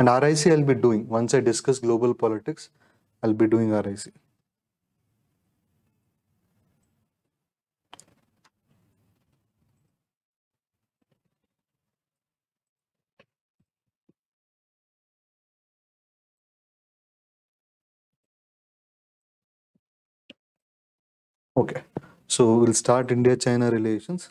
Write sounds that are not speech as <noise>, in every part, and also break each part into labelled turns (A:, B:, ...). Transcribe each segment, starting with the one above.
A: And RIC I'll be doing, once I discuss global politics, I'll be doing RIC. Okay, so we'll start India-China relations.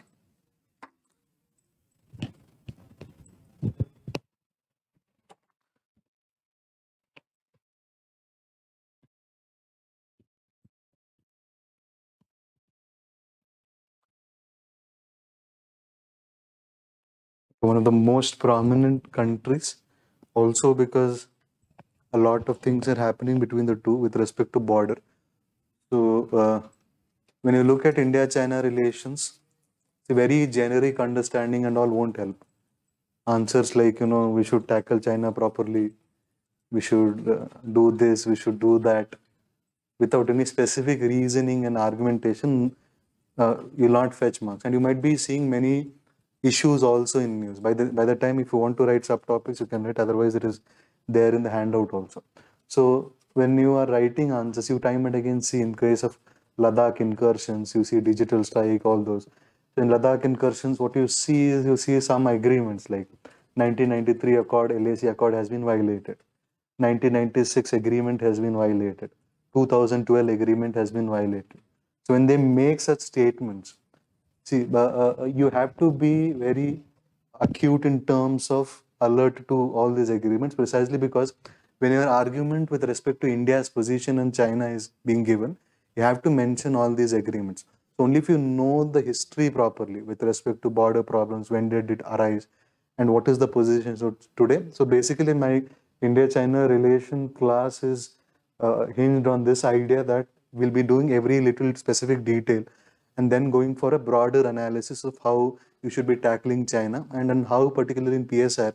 A: one of the most prominent countries also because a lot of things are happening between the two with respect to border so uh, when you look at india china relations it's a very generic understanding and all won't help answers like you know we should tackle china properly we should uh, do this we should do that without any specific reasoning and argumentation uh, you'll not fetch marks and you might be seeing many issues also in news. By the by the time if you want to write subtopics, you can write. Otherwise, it is there in the handout also. So when you are writing answers, you time and again see in case of Ladakh incursions, you see digital strike, all those. In Ladakh incursions, what you see is you see some agreements like 1993 Accord, LAC Accord has been violated. 1996 agreement has been violated. 2012 agreement has been violated. So when they make such statements, see, uh, uh, uh, you have to be very acute in terms of alert to all these agreements precisely because when your argument with respect to India's position and China is being given, you have to mention all these agreements. So only if you know the history properly with respect to border problems, when did it arise, and what is the position so today. So basically, my India-China relation class is uh, hinged on this idea that we'll be doing every little specific detail and then going for a broader analysis of how you should be tackling China and then how particularly in PSR,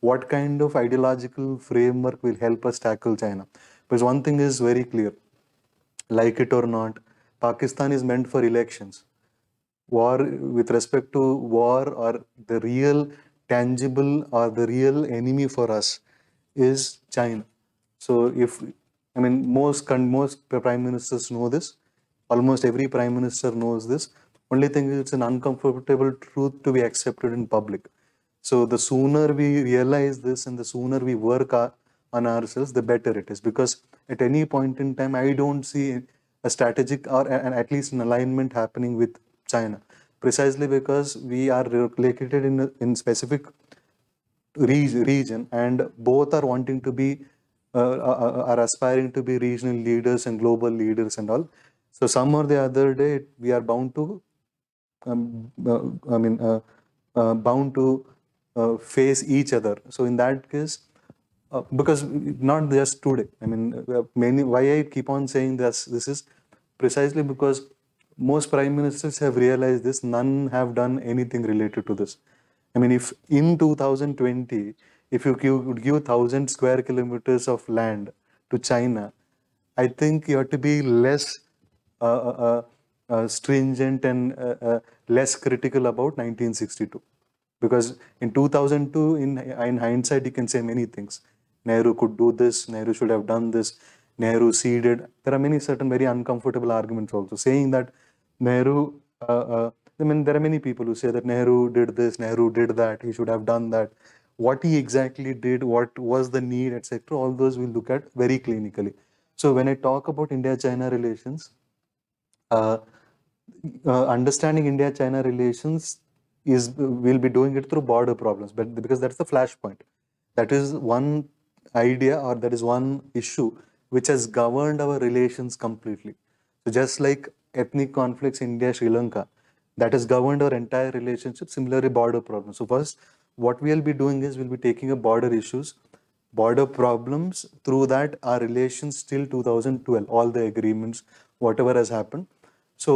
A: what kind of ideological framework will help us tackle China. Because one thing is very clear, like it or not, Pakistan is meant for elections. War with respect to war or the real tangible or the real enemy for us is China. So if, I mean, most, most prime ministers know this, Almost every prime minister knows this. Only thing is it's an uncomfortable truth to be accepted in public. So the sooner we realize this and the sooner we work on ourselves, the better it is. Because at any point in time, I don't see a strategic or an, at least an alignment happening with China. Precisely because we are located in a, in specific region and both are wanting to be uh, uh, uh, are aspiring to be regional leaders and global leaders and all so some or the other day, we are bound to, um, uh, I mean, uh, uh, bound to uh, face each other. So in that case, uh, because not just today, I mean, many, why I keep on saying this, this is precisely because most prime ministers have realized this, none have done anything related to this. I mean, if in 2020, if you would give 1,000 square kilometers of land to China, I think you have to be less uh, uh, uh, stringent and less critical about 1962 because in 2002 in, in hindsight you can say many things nehru could do this nehru should have done this nehru ceded there are many certain very uncomfortable arguments also saying that nehru uh, uh, i mean there are many people who say that nehru did this nehru did that he should have done that what he exactly did what was the need etc all those we look at very clinically so when i talk about india china relations uh, uh, understanding India China relations is we'll be doing it through border problems, but because that's the flashpoint. That is one idea or that is one issue which has governed our relations completely. So just like ethnic conflicts India Sri Lanka, that has governed our entire relationship. Similarly, border problems. So first, what we'll be doing is we'll be taking up border issues, border problems. Through that, our relations till 2012, all the agreements, whatever has happened so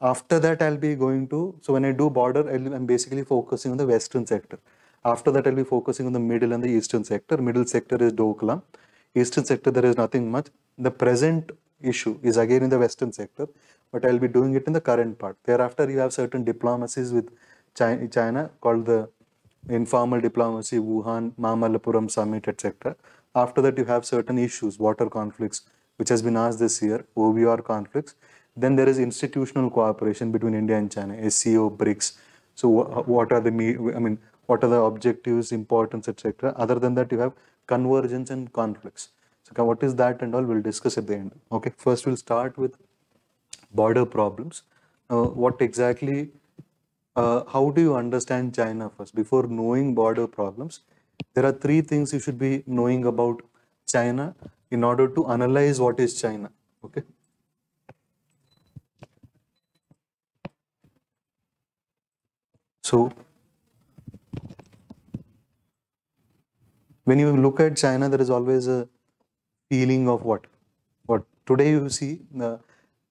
A: after that, I'll be going to, so when I do border, I'll, I'm basically focusing on the western sector. After that, I'll be focusing on the middle and the eastern sector. Middle sector is Doklam. Eastern sector, there is nothing much. The present issue is again in the western sector, but I'll be doing it in the current part. Thereafter, you have certain diplomacies with China, China called the informal diplomacy, Wuhan, Mamallapuram summit, etc. After that, you have certain issues, water conflicts, which has been asked this year, OVR conflicts, then there is institutional cooperation between India and China, SCO, BRICS. So what are the, I mean, what are the objectives, importance, etc. Other than that, you have convergence and conflicts. So what is that and all, we'll discuss at the end. Okay, first we'll start with border problems. Uh, what exactly, uh, how do you understand China first? Before knowing border problems, there are three things you should be knowing about China in order to analyze what is China. Okay, So when you look at China, there is always a feeling of what? What today you see, uh,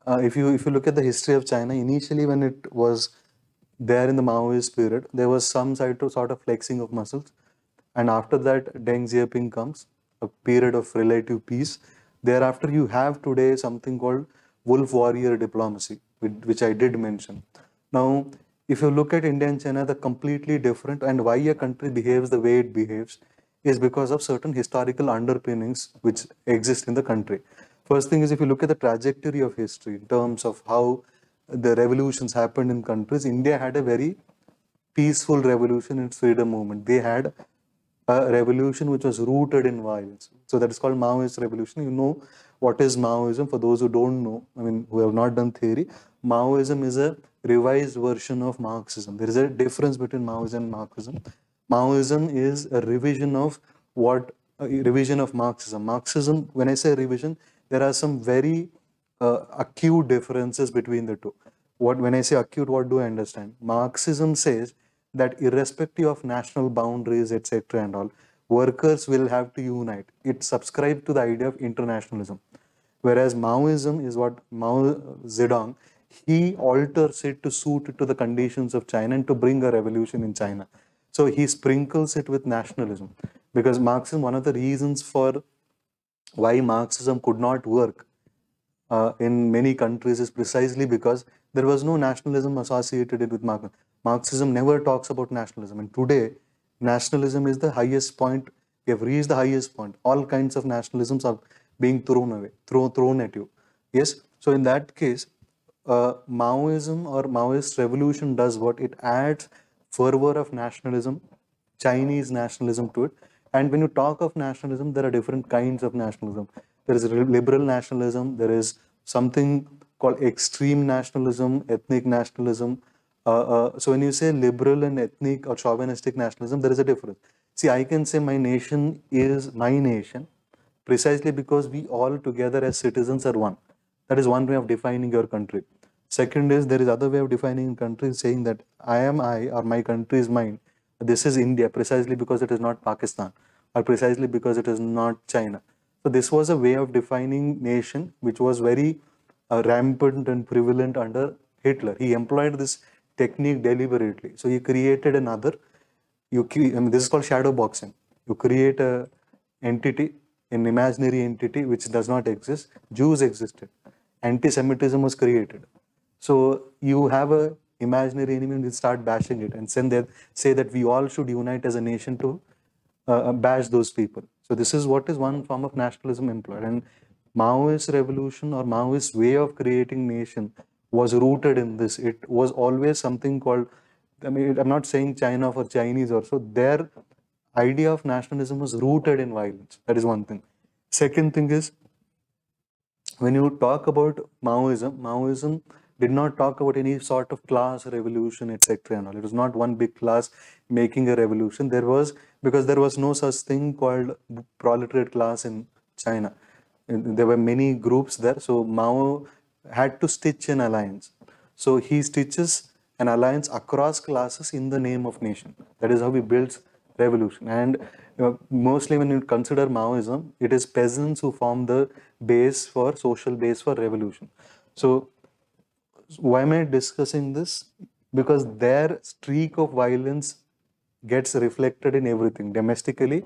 A: uh, if you if you look at the history of China, initially when it was there in the Maoist period, there was some sort of flexing of muscles, and after that Deng Xiaoping comes, a period of relative peace. Thereafter, you have today something called wolf warrior diplomacy, which I did mention. Now, if you look at India and China, they're completely different, and why a country behaves the way it behaves is because of certain historical underpinnings which exist in the country. First thing is if you look at the trajectory of history in terms of how the revolutions happened in countries, India had a very peaceful revolution and freedom movement. They had a revolution which was rooted in violence. So that is called Maoist revolution. You know what is Maoism for those who don't know, I mean, who have not done theory. Maoism is a revised version of Marxism. There is a difference between Maoism and Marxism. Maoism is a revision of what a revision of Marxism. Marxism, when I say revision, there are some very uh, acute differences between the two. What when I say acute, what do I understand? Marxism says that irrespective of national boundaries, etc., and all, workers will have to unite. It subscribes to the idea of internationalism, whereas Maoism is what Mao Zedong he alters it to suit to the conditions of China and to bring a revolution in China. So he sprinkles it with nationalism because Marxism, one of the reasons for why Marxism could not work uh, in many countries is precisely because there was no nationalism associated with Marxism. Marxism never talks about nationalism. And today, nationalism is the highest point. We have reached the highest point. All kinds of nationalisms are being thrown away, throw, thrown at you. Yes. So in that case, uh, Maoism or Maoist revolution does what it adds fervor of nationalism, Chinese nationalism to it. And when you talk of nationalism, there are different kinds of nationalism. There is liberal nationalism, there is something called extreme nationalism, ethnic nationalism. Uh, uh, so when you say liberal and ethnic or chauvinistic nationalism, there is a difference. See, I can say my nation is my nation precisely because we all together as citizens are one. That is one way of defining your country. Second is there is other way of defining country, saying that I am I or my country is mine. This is India precisely because it is not Pakistan or precisely because it is not China. So this was a way of defining nation which was very uh, rampant and prevalent under Hitler. He employed this technique deliberately. So he created another. You I mean, this is called shadow boxing. You create a entity, an imaginary entity which does not exist. Jews existed. Anti-Semitism was created. So you have a imaginary enemy and start bashing it and send that say that we all should unite as a nation to uh, uh, bash those people. So this is what is one form of nationalism employed. And Maoist revolution or Maoist way of creating nation was rooted in this. It was always something called, I mean, I'm not saying China for Chinese or so. Their idea of nationalism was rooted in violence. That is one thing. Second thing is, when you talk about Maoism, Maoism did not talk about any sort of class revolution, etc. And all. It was not one big class making a revolution. There was because there was no such thing called proletariat class in China. There were many groups there, so Mao had to stitch an alliance. So he stitches an alliance across classes in the name of nation. That is how he builds revolution. And mostly when you consider Maoism, it is peasants who form the base for social base for revolution. So why am I discussing this? Because their streak of violence gets reflected in everything domestically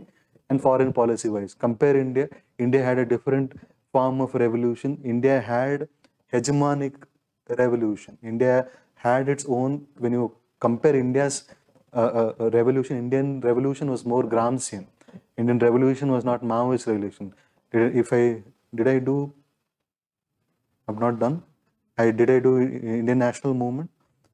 A: and foreign policy wise. Compare India. India had a different form of revolution. India had hegemonic revolution. India had its own. When you compare India's uh, uh, uh revolution, Indian revolution was more Gramscian. Indian revolution was not Maoist revolution. Did, if I did I do? I'm not done. I did I do Indian national movement.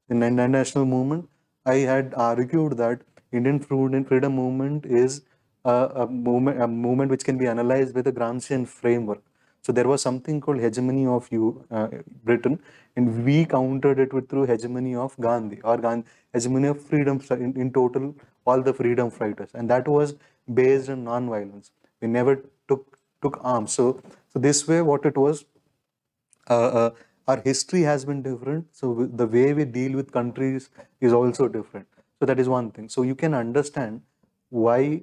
A: In Indian national movement, I had argued that Indian freedom movement is a, a movement a movement which can be analyzed with a Gramscian framework. So there was something called hegemony of you, uh, Britain, and we countered it with through hegemony of Gandhi or Gandhi, hegemony of freedom in, in total, all the freedom fighters, and that was based on non-violence. We never took took arms. So so this way, what it was, uh, uh, our history has been different. So the way we deal with countries is also different. So that is one thing. So you can understand why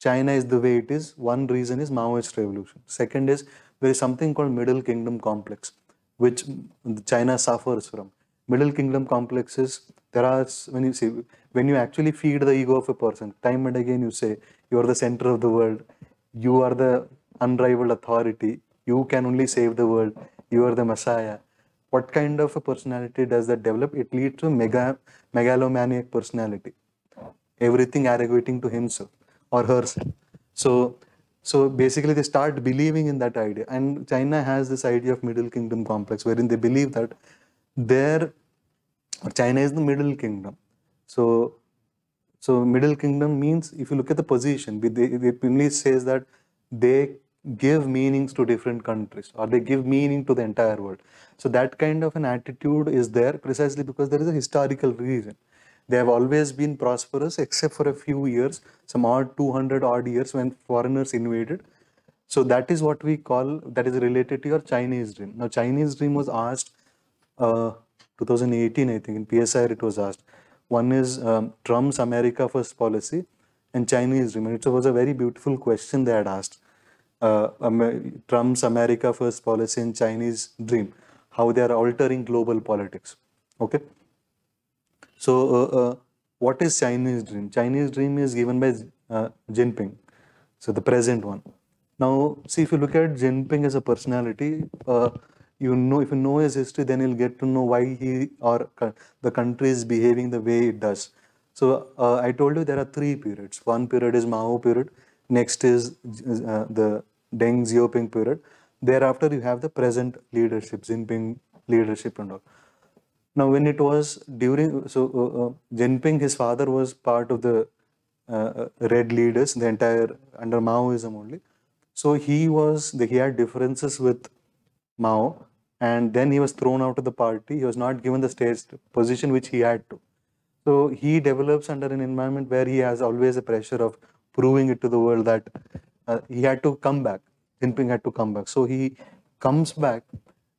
A: China is the way it is. One reason is Maoist revolution. Second is there is something called Middle Kingdom complex, which China suffers from. Middle Kingdom complex is there are when you see when you actually feed the ego of a person. Time and again you say you are the center of the world, you are the unrivaled authority, you can only save the world you are the messiah what kind of a personality does that develop it leads to mega megalomaniac personality everything arrogating to himself or herself so so basically they start believing in that idea and china has this idea of middle kingdom complex wherein they believe that their china is the middle kingdom so so middle kingdom means if you look at the position it only says that they give meanings to different countries or they give meaning to the entire world. So that kind of an attitude is there precisely because there is a historical reason. They have always been prosperous except for a few years, some odd 200 odd years when foreigners invaded. So that is what we call, that is related to your Chinese dream. Now Chinese dream was asked, uh, 2018 I think, in PSR it was asked. One is um, Trump's America First policy and Chinese dream. And it was a very beautiful question they had asked uh, Trump's America First policy and Chinese dream, how they are altering global politics. Okay. So, uh, uh, what is Chinese dream? Chinese dream is given by uh, Jinping, so the present one. Now, see if you look at Jinping as a personality, uh, you know if you know his history, then you'll get to know why he or the country is behaving the way it does. So uh, I told you there are three periods. One period is Mao period, Next is uh, the Deng Xiaoping period. Thereafter, you have the present leadership, Jinping leadership and all. Now, when it was during, so uh, uh, Jinping, his father was part of the uh, uh red leaders, the entire under Maoism only. So he was, he had differences with Mao, and then he was thrown out of the party. He was not given the stage position which he had to. So he develops under an environment where he has always a pressure of proving it to the world that uh, he had to come back. Jinping had to come back. So he comes back,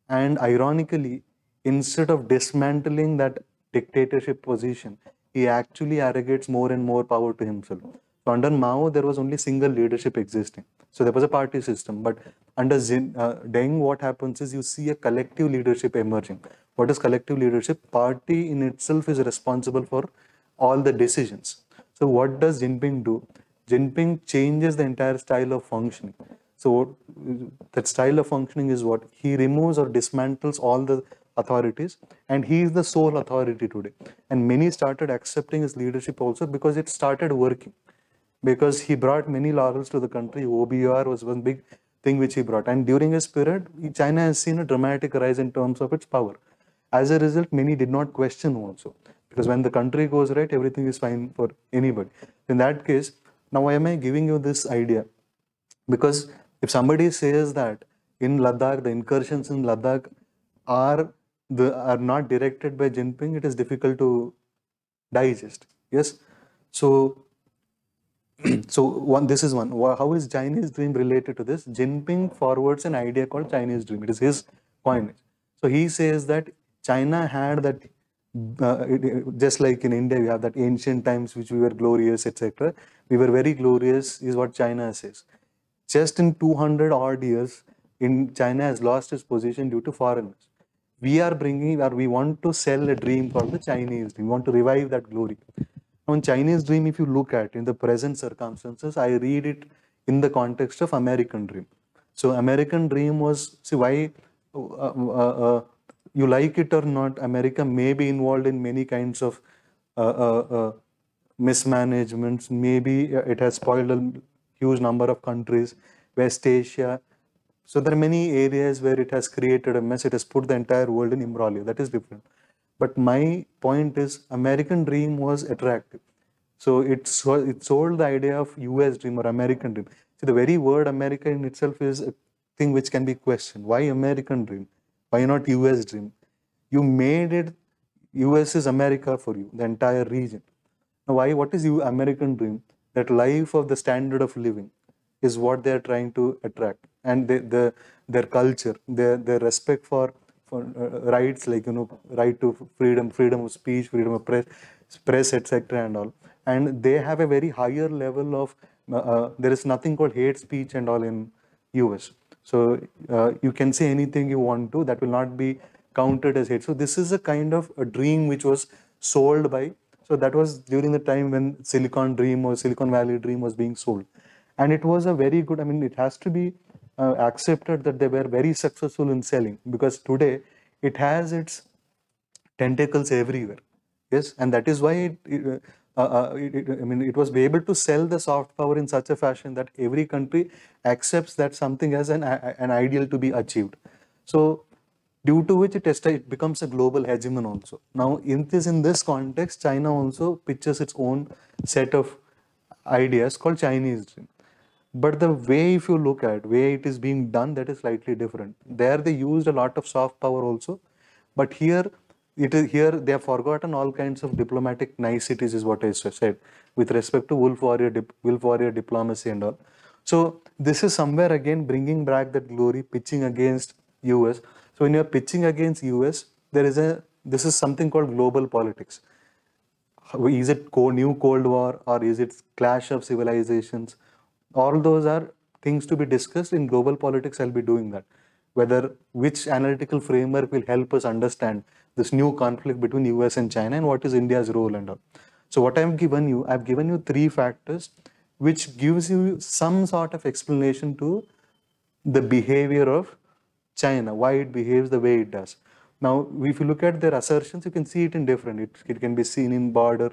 A: and ironically, instead of dismantling that dictatorship position, he actually arrogates more and more power to himself. So under Mao, there was only single leadership existing. So there was a party system. But under Zin, uh, Deng, what happens is you see a collective leadership emerging. What is collective leadership? Party in itself is responsible for all the decisions. So what does Jinping do? Jinping changes the entire style of functioning. So that style of functioning is what he removes or dismantles all the authorities and he is the sole authority today. And many started accepting his leadership also because it started working. Because he brought many laurels to the country. OBR was one big thing which he brought. And during his period, China has seen a dramatic rise in terms of its power. As a result, many did not question also. Because when the country goes right, everything is fine for anybody. In that case, now, why am I giving you this idea? Because if somebody says that in Ladakh, the incursions in Ladakh are the, are not directed by Jinping, it is difficult to digest. Yes. So, <clears throat> so one this is one. How is Chinese dream related to this? Jinping forwards an idea called Chinese dream. It is his coinage. So he says that China had that uh, just like in India, we have that ancient times which we were glorious, etc. We were very glorious, is what China says. Just in 200 odd years, in China has lost its position due to foreigners. We are bringing, or we want to sell a dream called the Chinese dream. We want to revive that glory. On Chinese dream, if you look at in the present circumstances, I read it in the context of American dream. So American dream was see why. Uh, uh, uh you like it or not, America may be involved in many kinds of uh, uh, uh, mismanagements. Maybe it has spoiled a huge number of countries, West Asia. So there are many areas where it has created a mess. It has put the entire world in imbroglio. That is different. But my point is, American dream was attractive. So it, it sold the idea of US dream or American dream. So the very word America in itself is a thing which can be questioned. Why American dream? Why not US dream? You made it, US is America for you, the entire region. Now, why, what is you American dream? That life of the standard of living is what they are trying to attract. And they, the, their culture, their, their respect for, for uh, rights, like, you know, right to freedom, freedom of speech, freedom of press, press etc. and all. And they have a very higher level of, uh, uh, there is nothing called hate speech and all in US. So uh, you can say anything you want to, that will not be counted as hate. So this is a kind of a dream which was sold by, so that was during the time when Silicon Dream or Silicon Valley Dream was being sold. And it was a very good, I mean, it has to be uh, accepted that they were very successful in selling because today it has its tentacles everywhere. Yes, and that is why it, it, uh, uh, uh, it, it, I mean, it was able to sell the soft power in such a fashion that every country accepts that something as an, an ideal to be achieved. So due to which it, it becomes a global hegemon also. Now in this, in this context, China also pictures its own set of ideas called Chinese dream. But the way if you look at, way it is being done, that is slightly different. There they used a lot of soft power also. But here it is here they have forgotten all kinds of diplomatic niceties is what I said with respect to wolf warrior wolf warrior diplomacy and all. So this is somewhere again bringing back that glory pitching against US. So when you are pitching against US, there is a this is something called global politics. Is it new Cold War or is it clash of civilizations? All those are things to be discussed in global politics. I'll be doing that. Whether which analytical framework will help us understand this new conflict between US and China and what is India's role and all. So what I've given you, I've given you three factors which gives you some sort of explanation to the behavior of China, why it behaves the way it does. Now, if you look at their assertions, you can see it in different. It, it can be seen in border.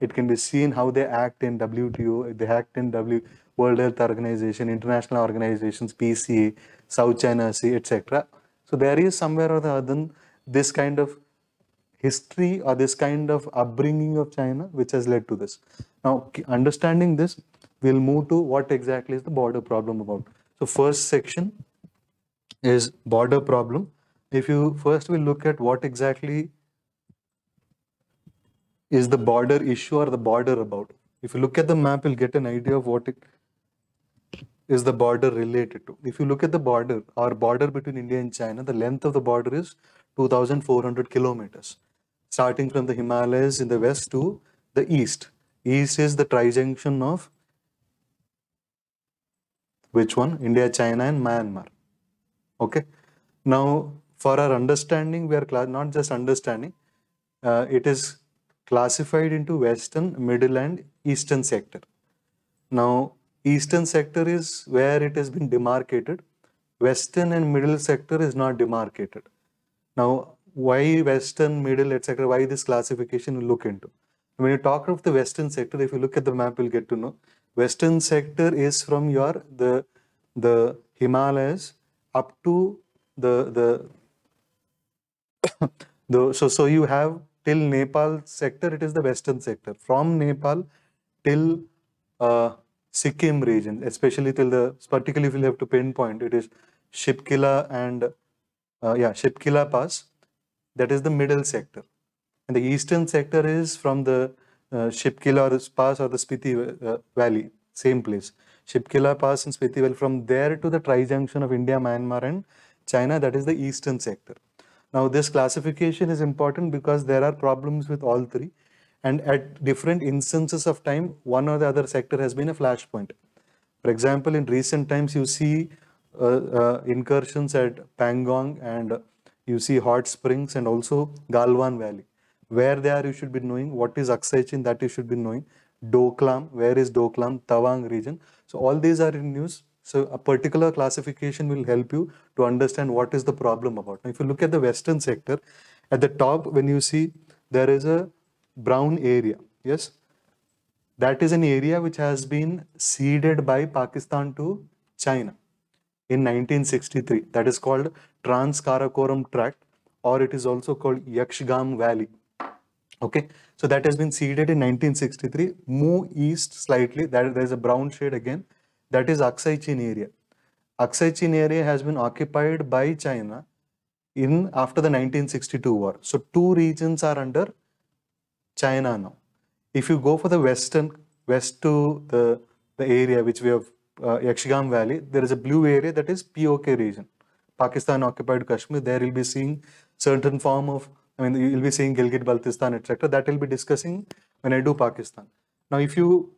A: It can be seen how they act in WTO. They act in W World Health Organization, international organizations, PCA, South China Sea, etc. So there is somewhere or the other this kind of history or this kind of upbringing of China which has led to this. Now, understanding this, we'll move to what exactly is the border problem about. So, first section is border problem. If you first we look at what exactly is the border issue or the border about. If you look at the map, you'll get an idea of what it is the border related to. If you look at the border, our border between India and China, the length of the border is 2,400 kilometers starting from the Himalayas in the west to the east. East is the trijunction of which one? India, China and Myanmar. Okay. Now, for our understanding, we are not just understanding, uh, it is classified into western, middle and eastern sector. Now, eastern sector is where it has been demarcated. Western and middle sector is not demarcated. Now, why Western, Middle, etc., why this classification you look into. When you talk of the Western sector, if you look at the map, you'll get to know. Western sector is from your the the Himalayas up to the the <coughs> the so so you have till Nepal sector, it is the Western sector. From Nepal till uh, Sikkim region, especially till the particularly if you have to pinpoint, it is Shipkila and uh, yeah Shipkila Pass that is the middle sector. And the eastern sector is from the uh, Shipkila Pass or the Spiti uh, Valley, same place. Shipkila Pass and Spiti Valley, from there to the trijunction of India, Myanmar and China, that is the eastern sector. Now this classification is important because there are problems with all three and at different instances of time, one or the other sector has been a flashpoint. For example, in recent times, you see uh, uh, incursions at Pangong and you see Hot Springs and also Galvan Valley. Where they are, you should be knowing. What is Aksai that you should be knowing. Doklam, where is Doklam, Tawang region. So all these are in news. So a particular classification will help you to understand what is the problem about. Now, if you look at the western sector, at the top, when you see there is a brown area, yes, that is an area which has been ceded by Pakistan to China in 1963. That is called Trans Karakoram Tract or it is also called yakshgam Valley. Okay, so that has been seeded in 1963. Move east slightly, that, there is a brown shade again. That is Aksai Chin area. Aksai Chin area has been occupied by China in after the 1962 war. So two regions are under China now. If you go for the western, west to the, the area which we have uh, Valley, there is a blue area that is POK region, Pakistan occupied Kashmir. There you'll be seeing certain form of, I mean, you'll be seeing Gilgit Baltistan, etc. That I'll be discussing when I do Pakistan. Now, if you,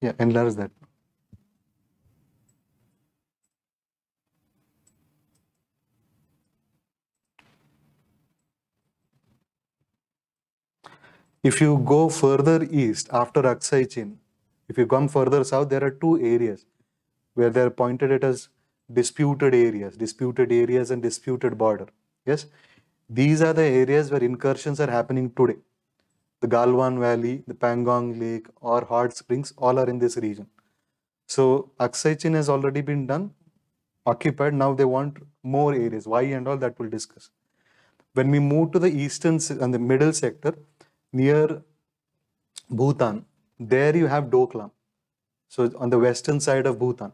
A: yeah, enlarge that. If you go further east after Aksai Chin, if you come further south, there are two areas where they are pointed at as disputed areas, disputed areas and disputed border. Yes, these are the areas where incursions are happening today. The Galwan Valley, the Pangong Lake or Hot Springs, all are in this region. So Aksai Chin has already been done, occupied. Now they want more areas. Why and all that we'll discuss. When we move to the eastern and the middle sector near Bhutan, there you have Doklam. So on the western side of Bhutan,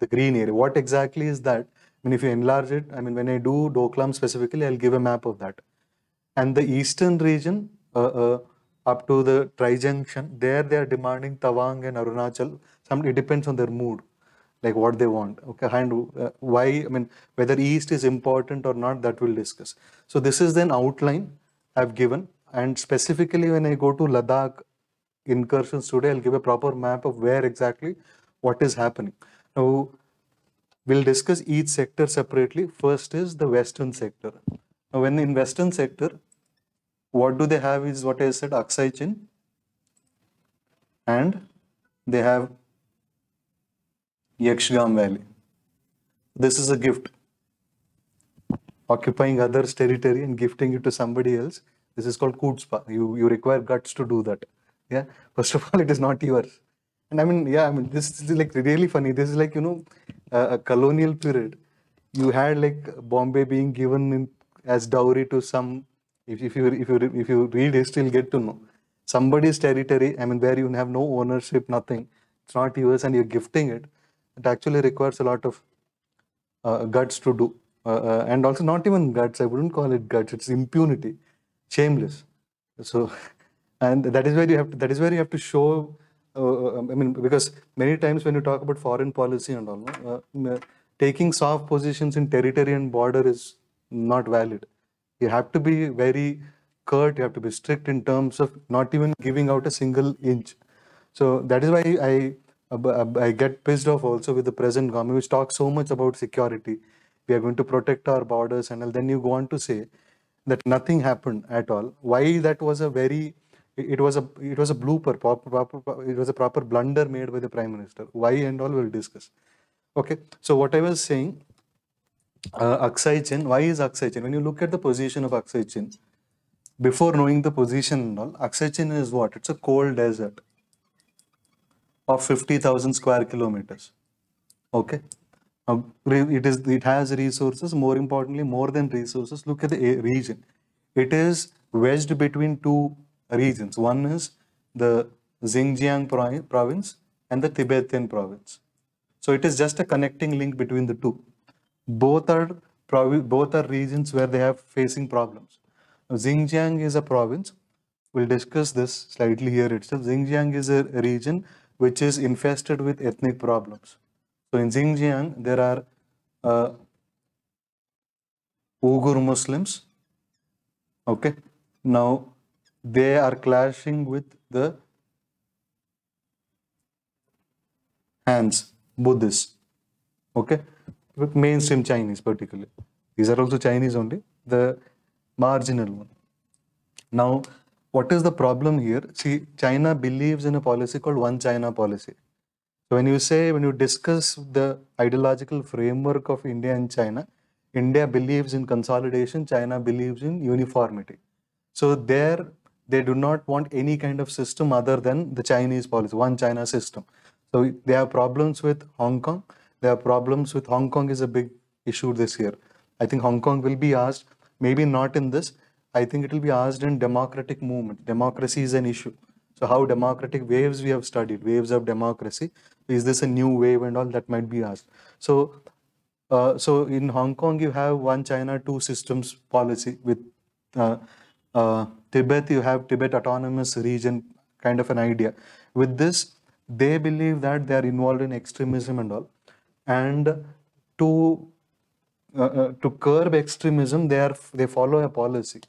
A: the green area. What exactly is that? I mean, if you enlarge it, I mean, when I do Doklam specifically, I'll give a map of that. And the eastern region, uh, uh, up to the tri-junction, there they are demanding Tawang and Arunachal. Some, it depends on their mood, like what they want. Okay, and uh, why, I mean, whether east is important or not, that we'll discuss. So this is an outline I've given. And specifically when I go to Ladakh incursions today. I'll give a proper map of where exactly what is happening. Now, we'll discuss each sector separately. First is the Western sector. Now, when in Western sector, what do they have is what I said, Aksai Chin. And they have Yakshagam Valley. This is a gift. Occupying other's territory and gifting it to somebody else. This is called Kutspa. You, you require guts to do that yeah <laughs> first of all it is not yours and i mean yeah i mean this is like really funny this is like you know a colonial period you had like bombay being given in, as dowry to some if, if you if you if you read history you'll get to know somebody's territory i mean where you have no ownership nothing it's not yours and you're gifting it it actually requires a lot of uh, guts to do uh, uh, and also not even guts i wouldn't call it guts it's impunity shameless so <laughs> and that is where you have to, that is where you have to show. Uh, uh um, I mean, because many times when you talk about foreign policy and all, uh, uh, taking soft positions in territory and border is not valid. You have to be very curt. You have to be strict in terms of not even giving out a single inch. So that is why I I get pissed off also with the present government, which talks so much about security. We are going to protect our borders, and then you go on to say that nothing happened at all. Why that was a very it was a it was a blooper proper, proper, it was a proper blunder made by the prime minister why and all we'll discuss okay so what i was saying uh, why is oxygen? when you look at the position of oxygen, before knowing the position and all akshay is what it's a cold desert of 50000 square kilometers okay um, it is it has resources more importantly more than resources look at the eh, region it is wedged between two regions. One is the Xinjiang province and the Tibetan province. So it is just a connecting link between the two. Both are both are regions where they have facing problems. Now, Xinjiang is a province. We'll discuss this slightly here itself. Xinjiang is a region which is infested with ethnic problems. So in Xinjiang, there are uh, Uyghur Muslims. Okay. Now, they are clashing with the hands, Buddhists. Okay, but mainstream Chinese particularly. These are also Chinese only, the marginal one. Now, what is the problem here? See, China believes in a policy called One China policy. So when you say, when you discuss the ideological framework of India and China, India believes in consolidation, China believes in uniformity. So their they do not want any kind of system other than the Chinese policy, one China system. So they have problems with Hong Kong. They have problems with Hong Kong is a big issue this year. I think Hong Kong will be asked, maybe not in this. I think it will be asked in democratic movement. Democracy is an issue. So how democratic waves we have studied, waves of democracy. Is this a new wave and all that might be asked. So, uh, so in Hong Kong you have one China two systems policy with. Uh, uh, Tibet, you have Tibet Autonomous Region kind of an idea. With this, they believe that they are involved in extremism and all. And to uh, uh, to curb extremism, they are they follow a policy,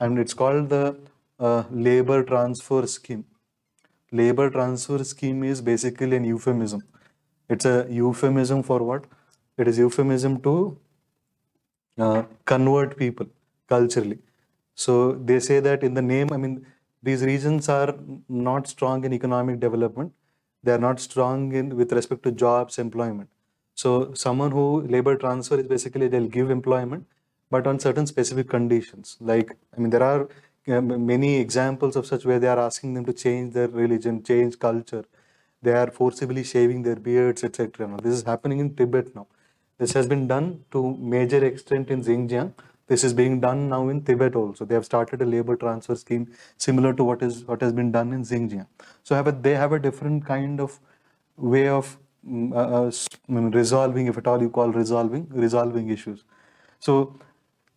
A: and it's called the uh, labor transfer scheme. Labor transfer scheme is basically an euphemism. It's a euphemism for what? It is euphemism to uh, convert people culturally. So they say that in the name, I mean, these regions are not strong in economic development. They are not strong in with respect to jobs, employment. So someone who labor transfer is basically they'll give employment, but on certain specific conditions. Like, I mean, there are um, many examples of such where they are asking them to change their religion, change culture. They are forcibly shaving their beards, etc. This is happening in Tibet now. This has been done to major extent in Xinjiang this is being done now in Tibet also. They have started a labor transfer scheme similar to what is what has been done in Xinjiang. So have a, they have a different kind of way of mm, uh, uh mm, resolving, if at all you call resolving, resolving issues. So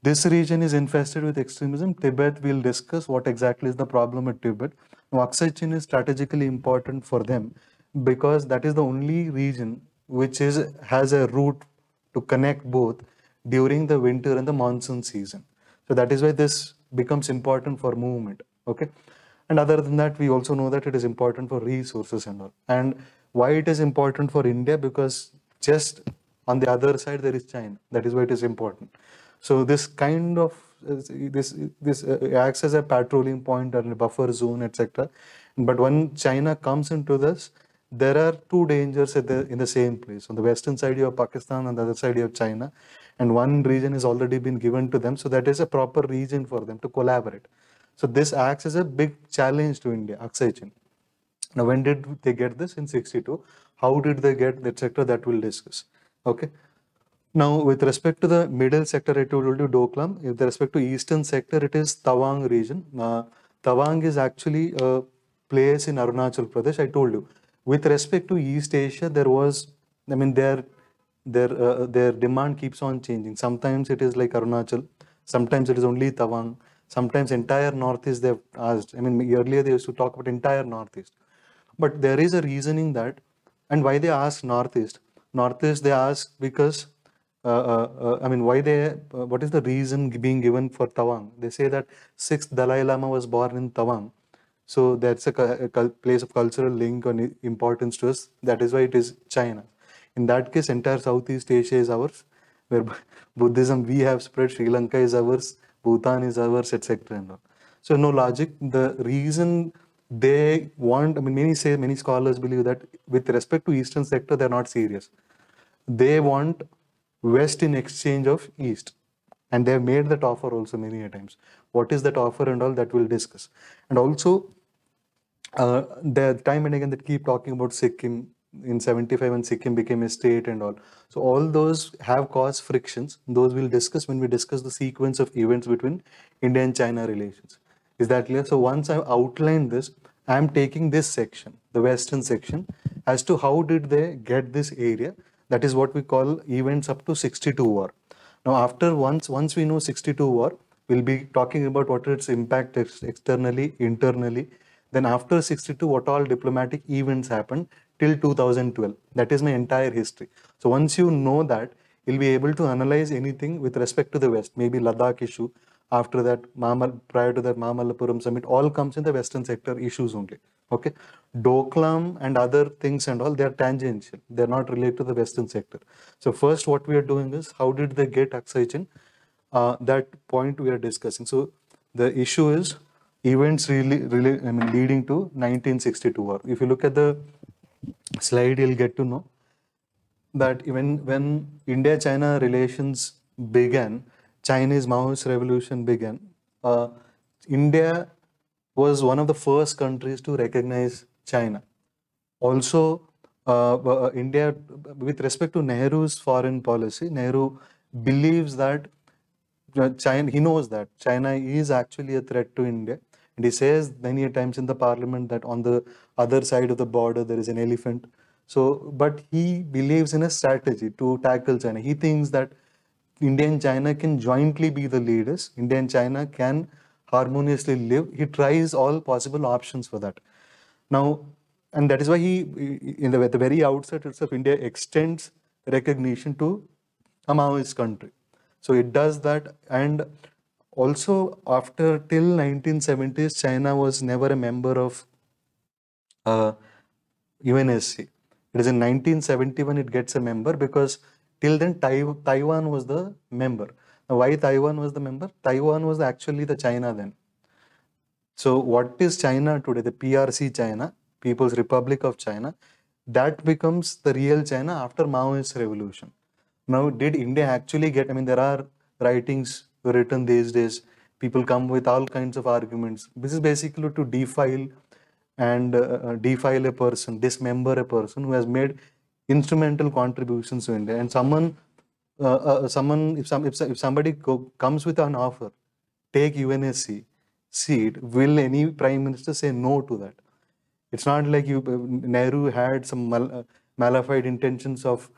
A: this region is infested with extremism. Tibet, we'll discuss what exactly is the problem at Tibet. Now, Aksai Chin is strategically important for them because that is the only region which is has a route to connect both during the winter and the monsoon season. So that is why this becomes important for movement. Okay. And other than that, we also know that it is important for resources and all. And why it is important for India? Because just on the other side, there is China. That is why it is important. So this kind of this this uh, acts as a patrolling point and a buffer zone, etc. But when China comes into this, there are two dangers the, in the same place. On the western side, you have Pakistan, on the other side, you have China and one region has already been given to them. So that is a proper region for them to collaborate. So this acts as a big challenge to India, Oxygen. Chin. Now, when did they get this? In 62. How did they get that sector? That we'll discuss. Okay. Now, with respect to the middle sector, it will do Doklam. With respect to eastern sector, it is Tawang region. Uh, Tawang is actually a place in Arunachal Pradesh. I told you. With respect to East Asia, there was, I mean, there their uh, their demand keeps on changing. Sometimes it is like Arunachal, sometimes it is only Tawang, sometimes entire Northeast they've asked. I mean, earlier they used to talk about entire Northeast, but there is a reasoning that, and why they ask Northeast. Northeast they ask because, uh, uh, uh I mean, why they? Uh, what is the reason being given for Tawang? They say that sixth Dalai Lama was born in Tawang. So that's a, a place of cultural link and importance to us. That is why it is China. In that case, entire Southeast Asia is ours, where <laughs> Buddhism we have spread, Sri Lanka is ours, Bhutan is ours, etc. And all. So no logic. The reason they want, I mean, many say, many scholars believe that with respect to Eastern sector, they're not serious. They want West in exchange of East. And they have made that offer also many times. What is that offer and all that we'll discuss. And also, uh, the time and again they keep talking about Sikkim, in 75 when Sikkim became a state and all. So all those have caused frictions. Those we'll discuss when we discuss the sequence of events between India and China relations. Is that clear? So once I've outlined this, I'm taking this section, the western section, as to how did they get this area. That is what we call events up to 62 war. Now after once, once we know 62 war, we'll be talking about what its impact ex externally, internally. Then after 62, what all diplomatic events happened till 2012. That is my entire history. So once you know that, you'll be able to analyze anything with respect to the West, maybe Ladakh issue, after that, Mamal, prior to that Mamallapuram summit, all comes in the Western sector issues only. Okay. Doklam and other things and all, they're tangential. They're not related to the Western sector. So first, what we are doing is, how did they get oxygen? Uh, that point we are discussing. So the issue is events really, really I mean, leading to 1962 war. If you look at the slide, you'll get to know that even when India China relations began, Chinese Maoist revolution began, uh, India was one of the first countries to recognize China. Also, uh, uh India, with respect to Nehru's foreign policy, Nehru believes that uh, China, he knows that China is actually a threat to India and he says many times in the parliament that on the other side of the border there is an elephant. So, but he believes in a strategy to tackle China. He thinks that India and China can jointly be the leaders. India and China can harmoniously live. He tries all possible options for that. Now, and that is why he, in the, at the very outset itself, India extends recognition to a Maoist country. So it does that, and also after till 1970s china was never a member of uh, unsc it is in 1971 it gets a member because till then tai- taiwan was the member now, why taiwan was the member taiwan was actually the china then so what is china today the prc china people's republic of china that becomes the real china after maoist revolution now did india actually get i mean there are writings written these days. People come with all kinds of arguments. This is basically to defile and uh, uh, defile a person, dismember a person who has made instrumental contributions to India. And someone, uh, uh, someone, if some, if, if somebody co comes with an offer, take UNSC seat, will any prime minister say no to that? It's not like you, uh, Nehru had some mal uh, malified intentions of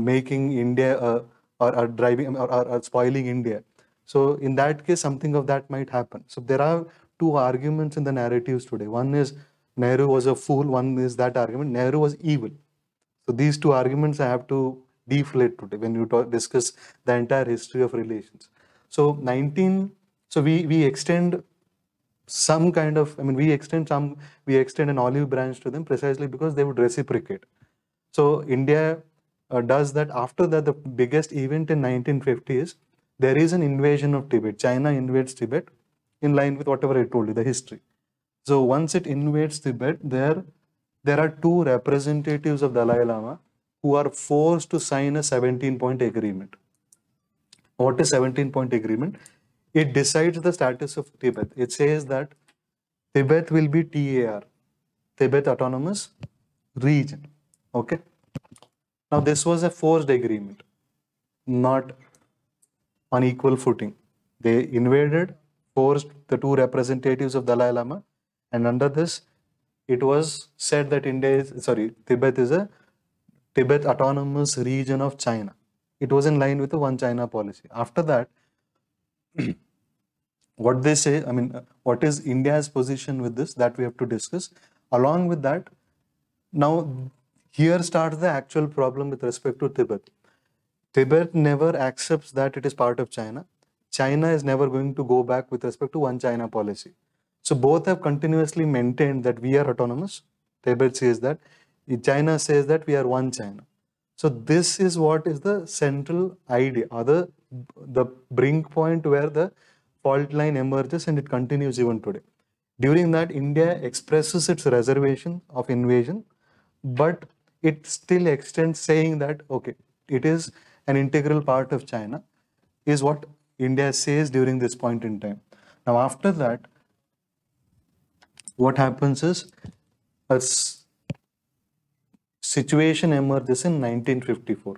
A: making India or, or driving or, or, or spoiling India. So in that case, something of that might happen. So there are two arguments in the narratives today. One is Nehru was a fool. One is that argument. Nehru was evil. So these two arguments I have to deflate today when you talk, discuss the entire history of relations. So 19, so we, we extend some kind of, I mean, we extend some, we extend an olive branch to them precisely because they would reciprocate. So India uh, does that after that, the biggest event in 1950 is there is an invasion of Tibet. China invades Tibet in line with whatever I told you, the history. So once it invades Tibet, there, there are two representatives of Dalai Lama who are forced to sign a 17-point agreement. What is 17-point agreement? It decides the status of Tibet. It says that Tibet will be TAR, Tibet Autonomous Region. Okay. Now this was a forced agreement, not on equal footing. They invaded, forced the two representatives of Dalai Lama, and under this, it was said that India is, sorry, Tibet is a Tibet autonomous region of China. It was in line with the one China policy. After that, <clears throat> what they say, I mean, what is India's position with this that we have to discuss. Along with that, now here starts the actual problem with respect to Tibet. Tibet never accepts that it is part of China. China is never going to go back with respect to one China policy. So both have continuously maintained that we are autonomous. Tibet says that. China says that we are one China. So this is what is the central idea or the, the brink point where the fault line emerges and it continues even today. During that, India expresses its reservation of invasion, but it still extends saying that, okay, it is an integral part of China, is what India says during this point in time. Now, after that, what happens is a situation emerges in 1954.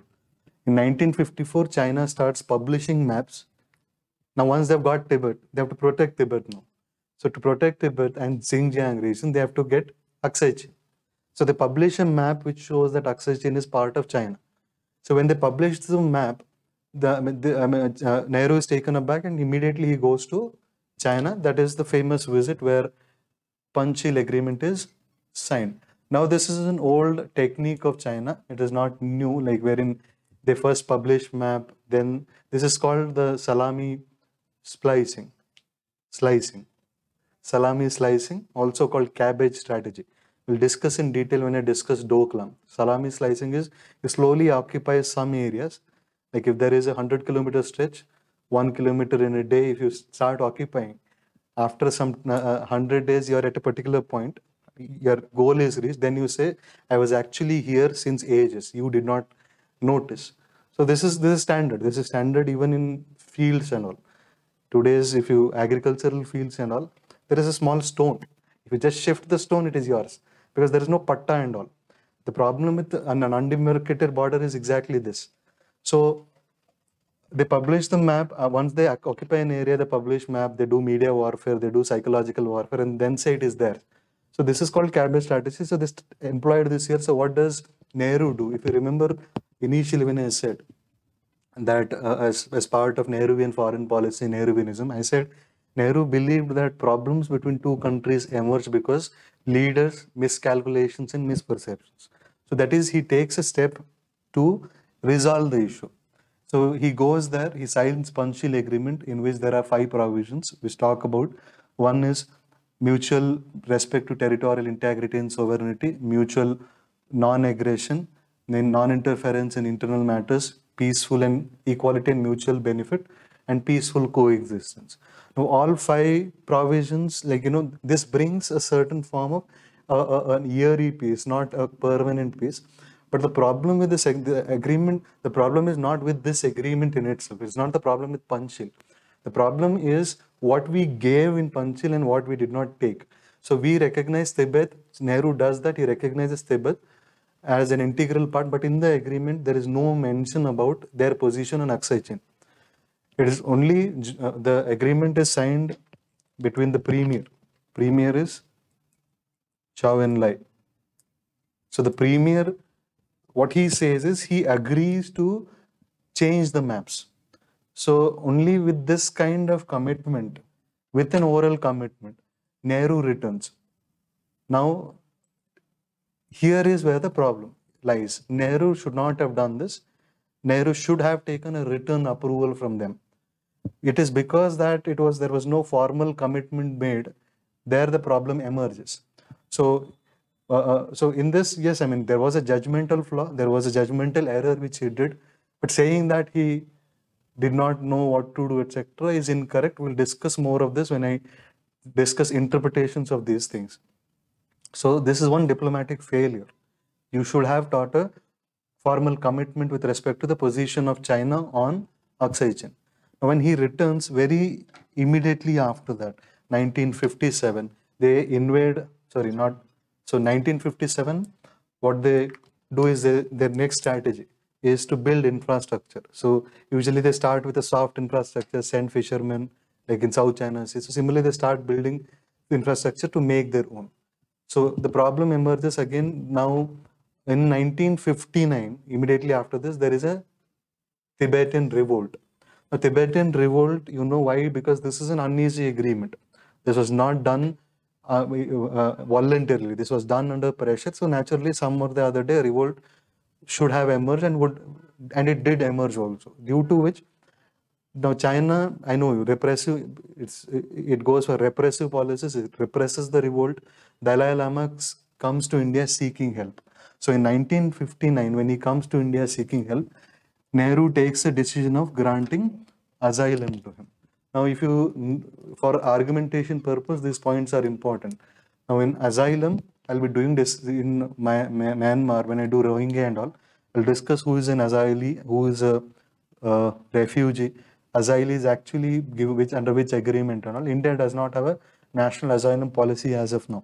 A: In 1954, China starts publishing maps. Now, once they've got Tibet, they have to protect Tibet now. So, to protect Tibet and Xinjiang region, they have to get Aksai Chin. So, they publish a map which shows that Aksai Chin is part of China. So when they publish the map, the, the I mean, uh, Nehru is taken aback and immediately he goes to China. That is the famous visit where Panchil agreement is signed. Now this is an old technique of China. It is not new, like wherein they first publish map, then this is called the salami splicing, slicing, salami slicing, also called cabbage strategy. We'll discuss in detail when I discuss Doklam. Salami slicing is slowly occupies some areas. Like if there is a 100 kilometer stretch, one kilometer in a day, if you start occupying, after some uh, 100 uh, days, you're at a particular point, your goal is reached, then you say, I was actually here since ages. You did not notice. So this is this is standard. This is standard even in fields and all. Today's if you agricultural fields and all, there is a small stone. If you just shift the stone, it is yours because there is no patta and all. The problem with an, an undemarcated border is exactly this. So they publish the map. Uh, once they occupy an area, they publish map, they do media warfare, they do psychological warfare, and then say it is there. So this is called cabinet strategy. So this employed this year. So what does Nehru do? If you remember initially when I said that uh, as, as part of Nehruvian foreign policy, Nehruvianism, I said Nehru believed that problems between two countries emerge because leaders miscalculations and misperceptions so that is he takes a step to resolve the issue so he goes there he signs punchil agreement in which there are five provisions which talk about one is mutual respect to territorial integrity and sovereignty mutual non-aggression then non-interference in internal matters peaceful and equality and mutual benefit and peaceful coexistence now, all five provisions, like, you know, this brings a certain form of uh, an yearly peace, not a permanent peace. But the problem with this the agreement, the problem is not with this agreement in itself. It's not the problem with Panchil. The problem is what we gave in Panchil and what we did not take. So we recognize Tibet. Nehru does that. He recognizes Tibet as an integral part. But in the agreement, there is no mention about their position on Aksai Chin. It is only uh, the agreement is signed between the premier. Premier is Chao En Lai. So the premier, what he says is he agrees to change the maps. So only with this kind of commitment, with an oral commitment, Nehru returns. Now, here is where the problem lies. Nehru should not have done this. Nehru should have taken a written approval from them it is because that it was there was no formal commitment made there the problem emerges so uh, uh, so in this yes i mean there was a judgmental flaw there was a judgmental error which he did but saying that he did not know what to do etc is incorrect we'll discuss more of this when i discuss interpretations of these things so this is one diplomatic failure you should have taught a formal commitment with respect to the position of china on oxygen when he returns very immediately after that, 1957, they invade, sorry, not, so 1957, what they do is they, their next strategy is to build infrastructure. So usually they start with a soft infrastructure, send fishermen, like in South China Sea. So similarly, they start building infrastructure to make their own. So the problem emerges again now in 1959, immediately after this, there is a Tibetan revolt the Tibetan revolt, you know why? Because this is an uneasy agreement. This was not done uh, uh, voluntarily. This was done under pressure. So naturally, some or the other day, revolt should have emerged and would, and it did emerge also. Due to which, now China, I know you repressive. It's it goes for repressive policies. It represses the revolt. Dalai Lama comes to India seeking help. So in 1959, when he comes to India seeking help, Nehru takes a decision of granting asylum to him. Now, if you, for argumentation purpose, these points are important. Now, in asylum, I'll be doing this in my, my, Myanmar when I do Rohingya and all. I'll discuss who is an asylee, who is a refugee. Asylum is actually give which under which agreement and all. India does not have a national asylum policy as of now.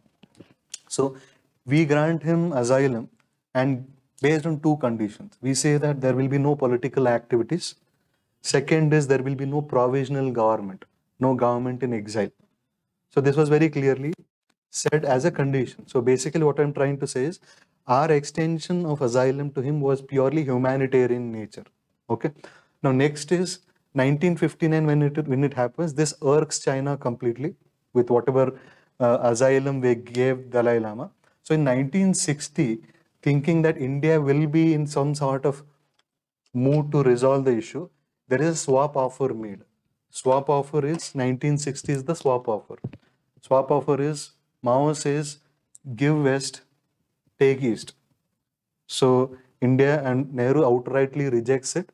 A: So we grant him asylum and based on two conditions. We say that there will be no political activities. Second is there will be no provisional government, no government in exile. So this was very clearly said as a condition. So basically what I'm trying to say is our extension of asylum to him was purely humanitarian nature. Okay. Now next is 1959 when it, when it happens, this irks China completely with whatever uh, asylum they gave Dalai Lama. So in 1960, thinking that India will be in some sort of mood to resolve the issue, there is a swap offer made. Swap offer is 1960s the swap offer. Swap offer is Mao says give west, take east. So India and Nehru outrightly rejects it.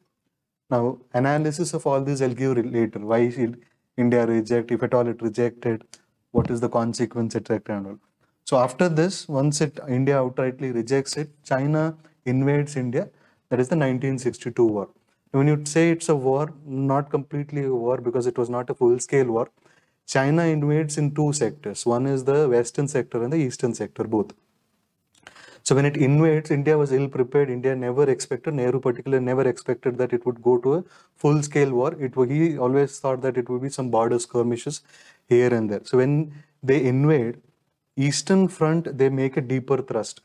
A: Now analysis of all this I'll give later. Why should India reject? If at all it rejected, what is the consequence, etc. And all. So after this, once it India outrightly rejects it, China invades India. That is the 1962 war. When you say it's a war, not completely a war because it was not a full-scale war. China invades in two sectors. One is the western sector and the eastern sector both. So when it invades, India was ill prepared. India never expected, Nehru particularly never expected that it would go to a full scale war. It he always thought that it would be some border skirmishes here and there. So when they invade, Eastern Front, they make a deeper thrust.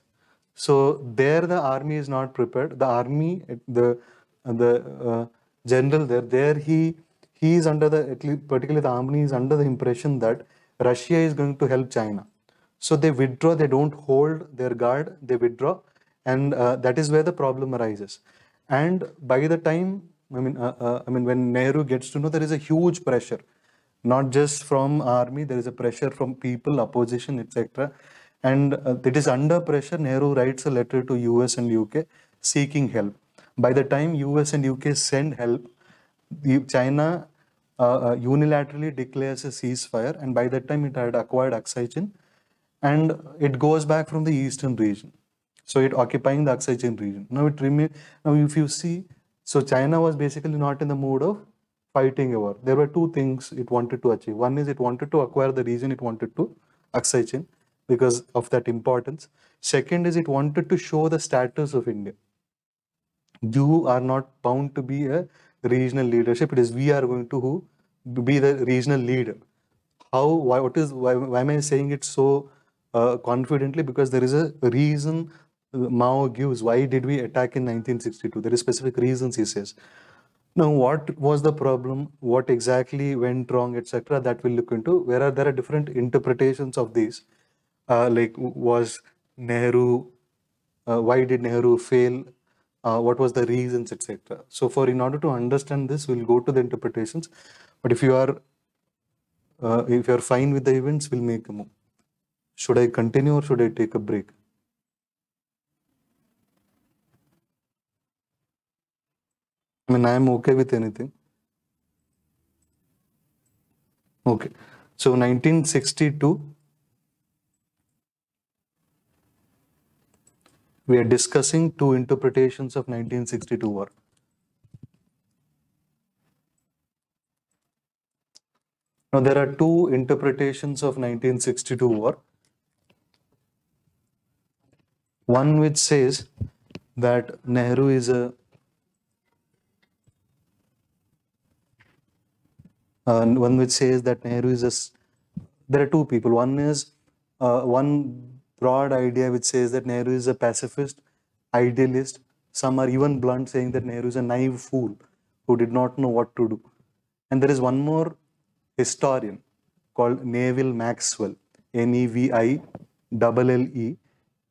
A: So there the army is not prepared. The army, the, the uh, general there, there he, he is under the, particularly the army is under the impression that Russia is going to help China. So they withdraw, they don't hold their guard, they withdraw. And uh, that is where the problem arises. And by the time, I mean, uh, uh I mean, when Nehru gets to know, there is a huge pressure not just from army there is a pressure from people opposition etc and uh, it is under pressure nehru writes a letter to us and uk seeking help by the time us and uk send help china uh, uh, unilaterally declares a ceasefire and by that time it had acquired oxygen and it goes back from the eastern region. So it occupying the oxygen region. Now it remain now if you see, so China was basically not in the mood of fighting over. There were two things it wanted to achieve. One is it wanted to acquire the region it wanted to, Aksai because of that importance. Second is it wanted to show the status of India. You are not bound to be a regional leadership. It is we are going to who be the regional leader. How? Why? What is? Why, why am I saying it so uh, confidently? Because there is a reason Mao gives. Why did we attack in 1962? There is specific reasons he says. Now, what was the problem? What exactly went wrong, etc. That we'll look into. Where are there are different interpretations of these? Uh, like, was Nehru? Uh, why did Nehru fail? Uh, what was the reasons, etc. So, for in order to understand this, we'll go to the interpretations. But if you are uh, if you are fine with the events, we'll make a move. Should I continue or should I take a break? mean, I am okay with anything. Okay. So 1962, we are discussing two interpretations of 1962 war. Now there are two interpretations of 1962 war. One which says that Nehru is a uh, one which says that Nehru is just there are two people. One is uh, one broad idea which says that Nehru is a pacifist, idealist. Some are even blunt saying that Nehru is a naive fool who did not know what to do. And there is one more historian called Neville Maxwell, N E V I double L E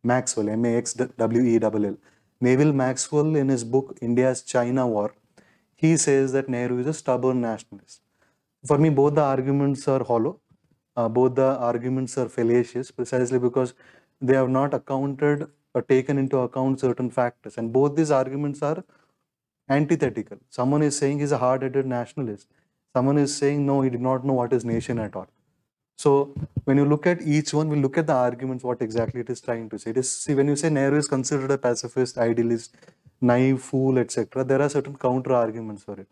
A: Maxwell, M A X W E double L. Neville Maxwell, in his book India's China War, he says that Nehru is a stubborn nationalist for me, both the arguments are hollow. Uh, both the arguments are fallacious precisely because they have not accounted or taken into account certain factors. And both these arguments are antithetical. Someone is saying he's a hard-headed nationalist. Someone is saying, no, he did not know what is nation at all. So when you look at each one, we look at the arguments, what exactly it is trying to say. It is, see, when you say Nehru is considered a pacifist, idealist, naive fool, etc., there are certain counter arguments for it.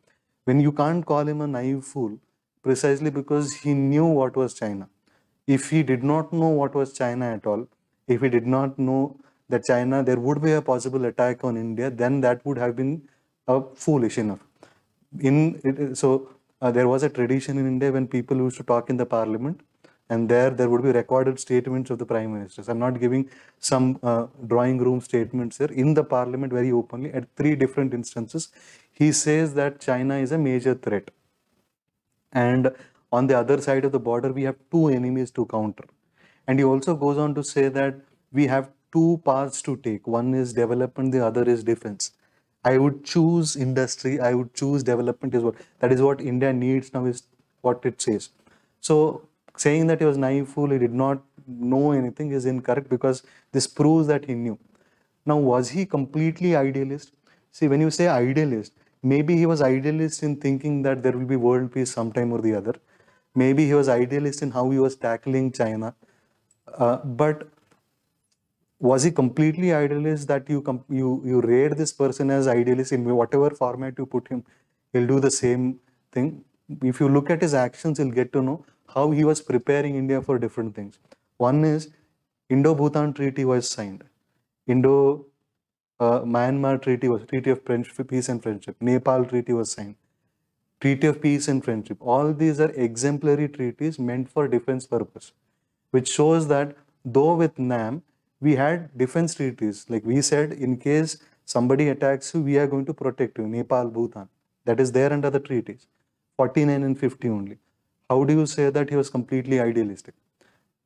A: When you can't call him a naive fool, precisely because he knew what was China. If he did not know what was China at all, if he did not know that China, there would be a possible attack on India, then that would have been a uh, foolish enough. In it, So uh, there was a tradition in India when people used to talk in the parliament and there there would be recorded statements of the prime ministers. I'm not giving some uh, drawing room statements here. In the parliament very openly at three different instances, he says that China is a major threat and on the other side of the border we have two enemies to counter and he also goes on to say that we have two paths to take one is development the other is defense i would choose industry i would choose development is what that is what india needs now is what it says so saying that he was naive fool he did not know anything is incorrect because this proves that he knew now was he completely idealist see when you say idealist Maybe he was idealist in thinking that there will be world peace sometime or the other. Maybe he was idealist in how he was tackling China. Uh, but was he completely idealist that you you you rate this person as idealist in whatever format you put him? He'll do the same thing. If you look at his actions, you'll get to know how he was preparing India for different things. One is Indo-Bhutan Treaty was signed. Indo uh, Myanmar Treaty was Treaty of Peace and Friendship. Nepal Treaty was signed. Treaty of Peace and Friendship. All these are exemplary treaties meant for defense purpose, which shows that though with NAM, we had defense treaties. Like we said, in case somebody attacks you, we are going to protect you. Nepal, Bhutan. That is there under the treaties. 49 and 50 only. How do you say that he was completely idealistic?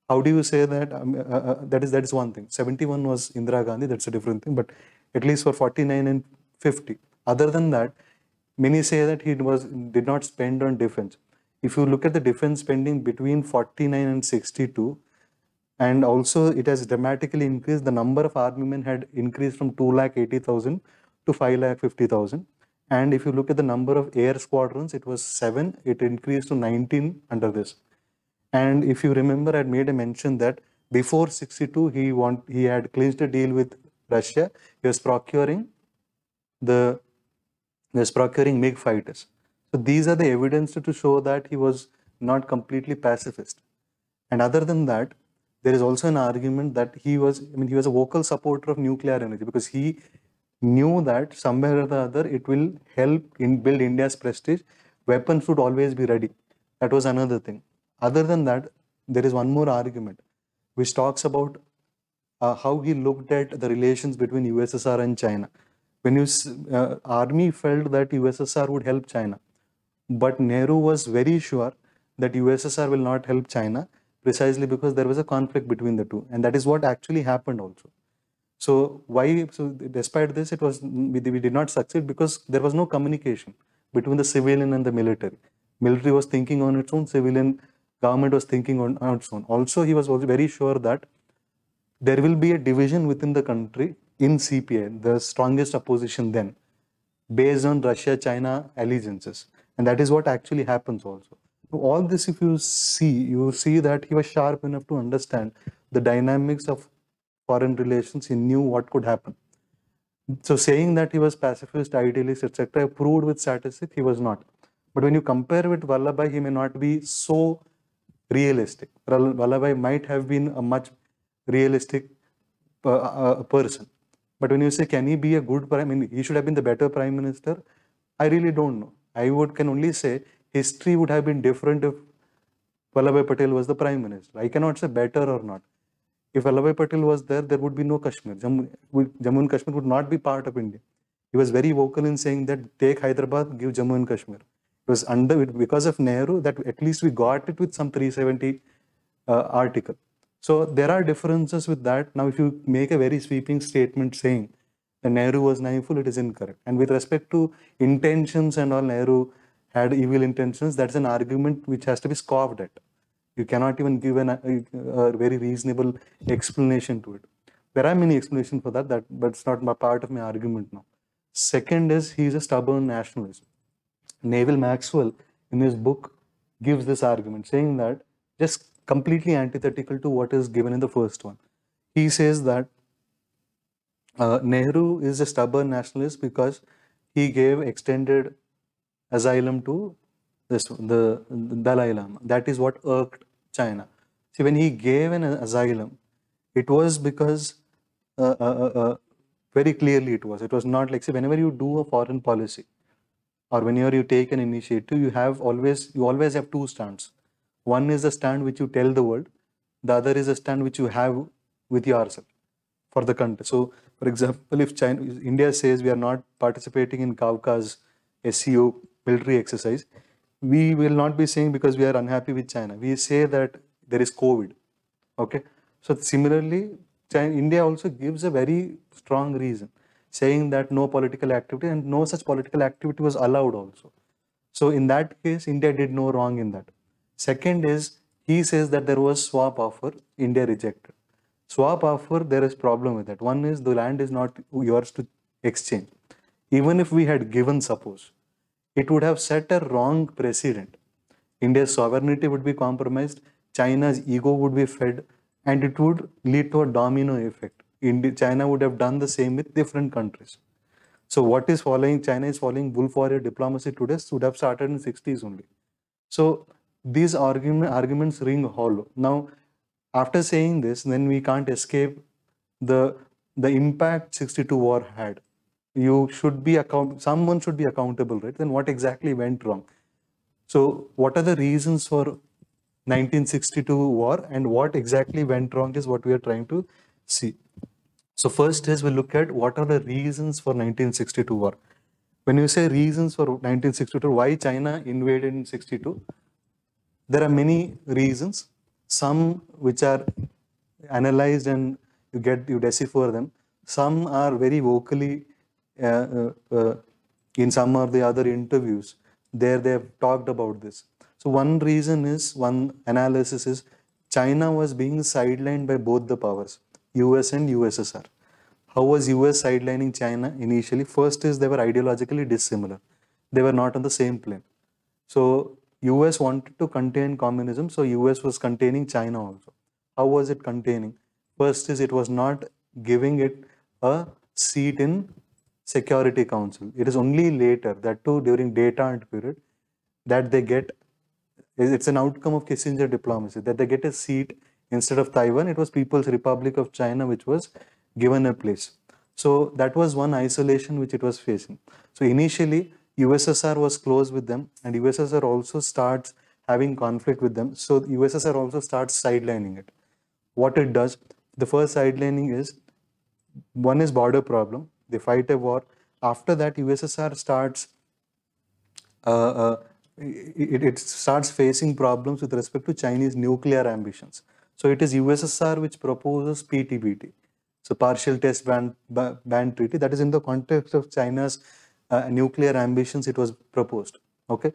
A: How do you say that? Um, uh, uh, that is that is one thing. 71 was Indira Gandhi. That's a different thing. But at least for 49 and 50. Other than that, many say that he was did not spend on defense. If you look at the defense spending between 49 and 62, and also it has dramatically increased, the number of army men had increased from 2 lakh 80,000 to 5 lakh 50,000. And if you look at the number of air squadrons, it was 7, it increased to 19 under this. And if you remember, I made a mention that before 62, he, want, he had clinched a deal with Russia, he was procuring the he was procuring MiG fighters. So these are the evidence to show that he was not completely pacifist. And other than that, there is also an argument that he was I mean he was a vocal supporter of nuclear energy because he knew that somewhere or the other it will help in build India's prestige. Weapons should always be ready. That was another thing. Other than that, there is one more argument which talks about uh, how he looked at the relations between USSR and China. When you uh, army felt that USSR would help China, but Nehru was very sure that USSR will not help China precisely because there was a conflict between the two, and that is what actually happened also. So why? So despite this, it was we, we did not succeed because there was no communication between the civilian and the military. Military was thinking on its own, civilian government was thinking on, on its own. Also, he was very sure that there will be a division within the country in CPI, the strongest opposition then, based on Russia-China allegiances. And that is what actually happens also. So all this, if you see, you see that he was sharp enough to understand the dynamics of foreign relations. He knew what could happen. So saying that he was pacifist, idealist, etc., proved with statistic he was not. But when you compare with Vallabhai, he may not be so realistic. Vallabhai might have been a much realistic uh, uh, person. But when you say, can he be a good prime? I mean, he should have been the better prime minister. I really don't know. I would can only say history would have been different if Vallabhai Patel was the prime minister. I cannot say better or not. If Vallabhai Patel was there, there would be no Kashmir. Jammu, Jammu and Kashmir would not be part of India. He was very vocal in saying that take Hyderabad, give Jammu and Kashmir. It was under because of Nehru that at least we got it with some 370 uh, article. So there are differences with that. Now, if you make a very sweeping statement saying that Nehru was naiveful, it is incorrect. And with respect to intentions and all, Nehru had evil intentions. That's an argument which has to be scoffed at. You cannot even give an, a, uh, a very reasonable explanation to it. There are many explanations for that, that but it's not my part of my argument now. Second is he is a stubborn nationalist. Neville Maxwell, in his book, gives this argument saying that just completely antithetical to what is given in the first one. He says that uh, Nehru is a stubborn nationalist because he gave extended asylum to this the, the Dalai Lama. That is what irked China. See, when he gave an asylum, it was because uh, uh, uh, uh very clearly it was. It was not like, see, whenever you do a foreign policy or whenever you take an initiative, you have always, you always have two stands. One is a stand which you tell the world, the other is a stand which you have with yourself for the country. So, for example, if China, India says we are not participating in Caucasus SEO military exercise, we will not be saying because we are unhappy with China. We say that there is COVID. Okay. So similarly, China, India also gives a very strong reason, saying that no political activity and no such political activity was allowed also. So in that case, India did no wrong in that. Second is he says that there was swap offer, India rejected. Swap offer, there is problem with that. One is the land is not yours to exchange. Even if we had given, suppose, it would have set a wrong precedent. India's sovereignty would be compromised, China's ego would be fed, and it would lead to a domino effect. India, China would have done the same with different countries. So what is following? China is following bull warrior diplomacy today. Should have started in 60s only. So these argument, arguments ring hollow. Now, after saying this, then we can't escape the the impact 62 war had. You should be account someone should be accountable, right? Then what exactly went wrong? So, what are the reasons for 1962 war and what exactly went wrong is what we are trying to see. So first is we look at what are the reasons for 1962 war. When you say reasons for 1962, why China invaded in 62? There are many reasons, some which are analyzed and you get, you decipher them. Some are very vocally uh, uh, uh in some of the other interviews. There they have talked about this. So one reason is, one analysis is China was being sidelined by both the powers, US and USSR. How was US sidelining China initially? First is they were ideologically dissimilar. They were not on the same plane. So US wanted to contain communism, so US was containing China also. How was it containing? First is it was not giving it a seat in Security Council. It is only later, that too during detente period, that they get, it's an outcome of Kissinger diplomacy, that they get a seat instead of Taiwan. It was People's Republic of China which was given a place. So that was one isolation which it was facing. So initially, USSR was close with them, and USSR also starts having conflict with them. So USSR also starts sidelining it. What it does, the first sidelining is one is border problem. They fight a war. After that, USSR starts uh, uh, it, it starts facing problems with respect to Chinese nuclear ambitions. So it is USSR which proposes PTBT, so partial test ban, ban treaty. That is in the context of China's uh, nuclear ambitions it was proposed okay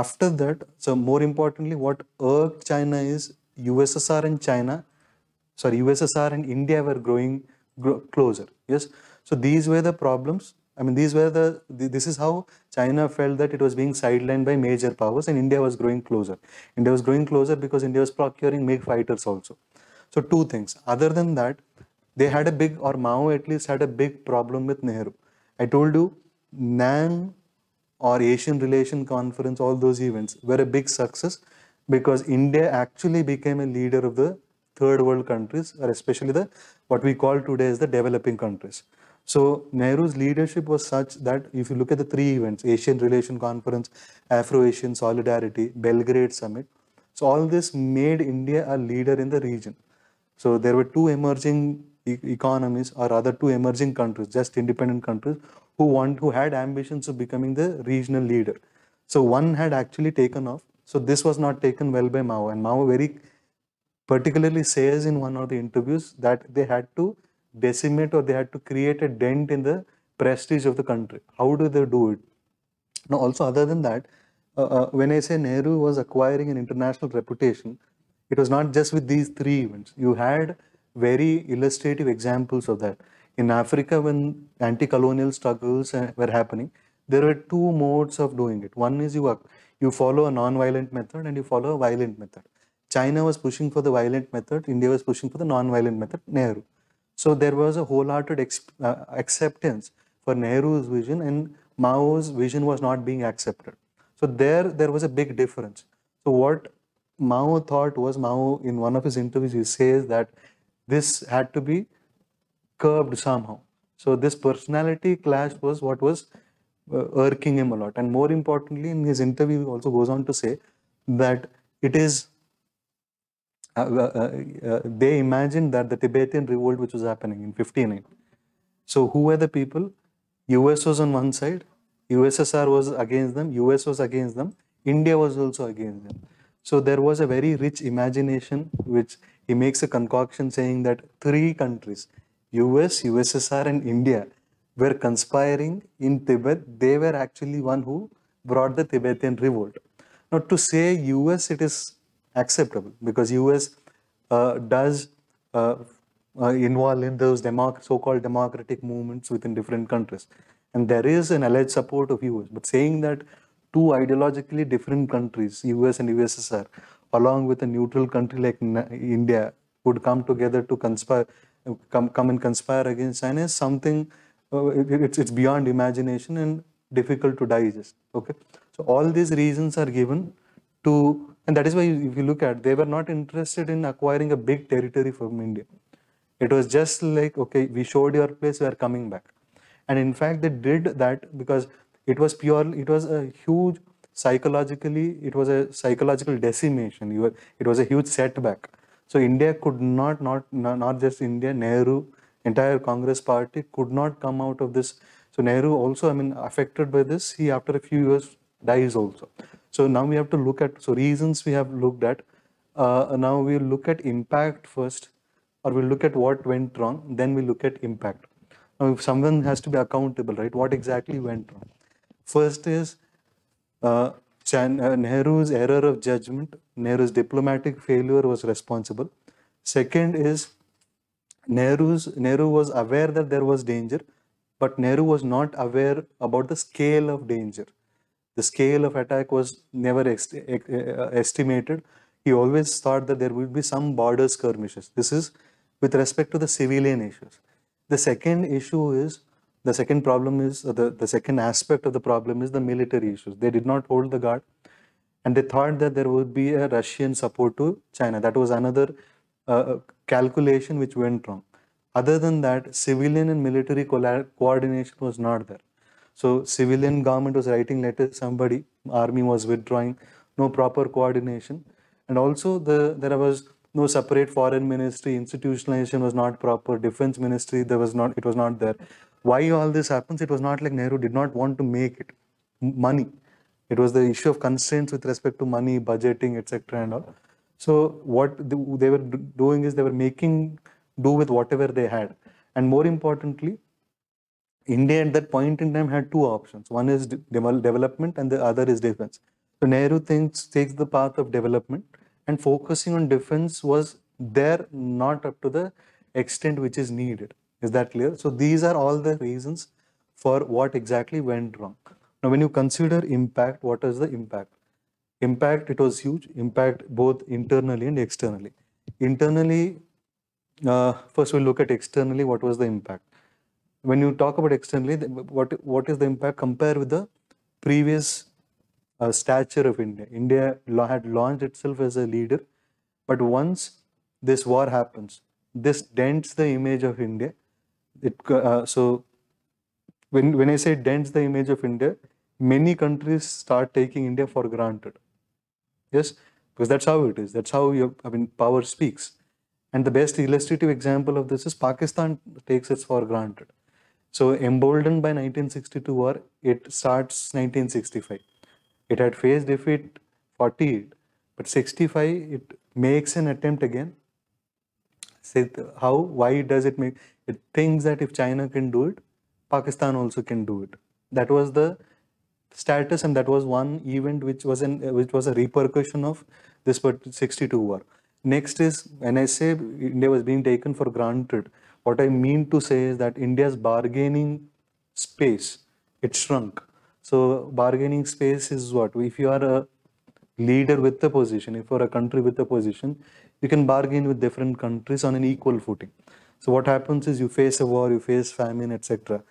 A: after that so more importantly what irked china is ussr and china sorry ussr and india were growing closer yes so these were the problems i mean these were the this is how china felt that it was being sidelined by major powers and india was growing closer india was growing closer because india was procuring big fighters also so two things other than that they had a big or mao at least had a big problem with nehru i told you NAM or Asian Relation Conference, all those events were a big success because India actually became a leader of the third world countries or especially the what we call today as the developing countries. So Nehru's leadership was such that if you look at the three events, Asian Relation Conference, Afro-Asian Solidarity, Belgrade Summit, so all this made India a leader in the region. So there were two emerging e economies or rather two emerging countries, just independent countries who want who had ambitions of becoming the regional leader. So one had actually taken off. So this was not taken well by Mao, and Mao very particularly says in one of the interviews that they had to decimate or they had to create a dent in the prestige of the country. How do they do it? Now, also other than that, uh, uh, when I say Nehru was acquiring an international reputation, it was not just with these three events. You had very illustrative examples of that in Africa, when anti-colonial struggles eh, were happening, there were two modes of doing it. One is you you follow a non-violent method and you follow a violent method. China was pushing for the violent method. India was pushing for the non-violent method. Nehru. So there was a wholehearted uh, acceptance for Nehru's vision, and Mao's vision was not being accepted. So there, there was a big difference. So what Mao thought was Mao in one of his interviews he says that this had to be Curbed somehow. So this personality clash was what was uh, irking him a lot. And more importantly, in his interview, he also goes on to say that it is uh, uh, uh, uh they imagined that the Tibetan revolt which was happening in 59. So who were the people? US was on one side, USSR was against them, US was against them, India was also against them. So there was a very rich imagination which he makes a concoction saying that three countries, US, USSR and India were conspiring in Tibet. They were actually one who brought the Tibetan revolt. Not to say US it is acceptable because US uh, does uh, uh, in those so-called democratic movements within different countries. And there is an alleged support of US. But saying that two ideologically different countries, US and USSR, along with a neutral country like India, would come together to conspire come come and conspire against China is something uh, it, it's it's beyond imagination and difficult to digest. Okay, so all these reasons are given to, and that is why if you look at, they were not interested in acquiring a big territory from India. It was just like okay, we showed your place, we are coming back, and in fact they did that because it was purely it was a huge psychologically it was a psychological decimation. You were, it was a huge setback so India could not, not, not just India, Nehru, entire Congress party could not come out of this. So Nehru also, I mean, affected by this, he after a few years dies also. So now we have to look at, so reasons we have looked at. Uh, now we will look at impact first, or we will look at what went wrong, then we will look at impact. Now if someone has to be accountable, right, what exactly went wrong? First is uh, uh Nehru's error of judgment Nehru's diplomatic failure was responsible. Second is Nehru's, Nehru was aware that there was danger, but Nehru was not aware about the scale of danger. The scale of attack was never est uh, estimated. He always thought that there would be some border skirmishes. This is with respect to the civilian issues. The second issue is, the second problem is, the, the second aspect of the problem is the military issues. They did not hold the guard. And they thought that there would be a Russian support to China. That was another uh, uh calculation which went wrong. Other than that, civilian and military coordination was not there. So civilian government was writing letters, somebody, army was withdrawing, no proper coordination. And also the there was no separate foreign ministry, institutionalization was not proper, defense ministry, there was not it was not there. Why all this happens? It was not like Nehru did not want to make it money. It was the issue of constraints with respect to money, budgeting, etc. and all. So what they were doing is they were making do with whatever they had. And more importantly, India at that point in time had two options. One is de development and the other is defense. So Nehru thinks, takes the path of development and focusing on defense was there not up to the extent which is needed. Is that clear? So these are all the reasons for what exactly went wrong. Now, when you consider impact, what is the impact? Impact, it was huge. Impact both internally and externally. Internally, uh, first we'll look at externally, what was the impact? When you talk about externally, what, what is the impact compared with the previous uh, stature of India? India had launched itself as a leader, but once this war happens, this dents the image of India. It, uh, so when when I say dents the image of India, many countries start taking India for granted. Yes, because that's how it is. That's how your I mean power speaks. And the best illustrative example of this is Pakistan takes it for granted. So emboldened by 1962 war, it starts 1965. It had faced defeat 48, but 65 it makes an attempt again. Say how why does it make? It thinks that if China can do it, Pakistan also can do it. That was the status and that was one event which was an which was a repercussion of this 62 war. Next is when I say India was being taken for granted, what I mean to say is that India's bargaining space it shrunk. So bargaining space is what if you are a leader with a position, if you're a country with a position, you can bargain with different countries on an equal footing. So what happens is you face a war, you face famine, etc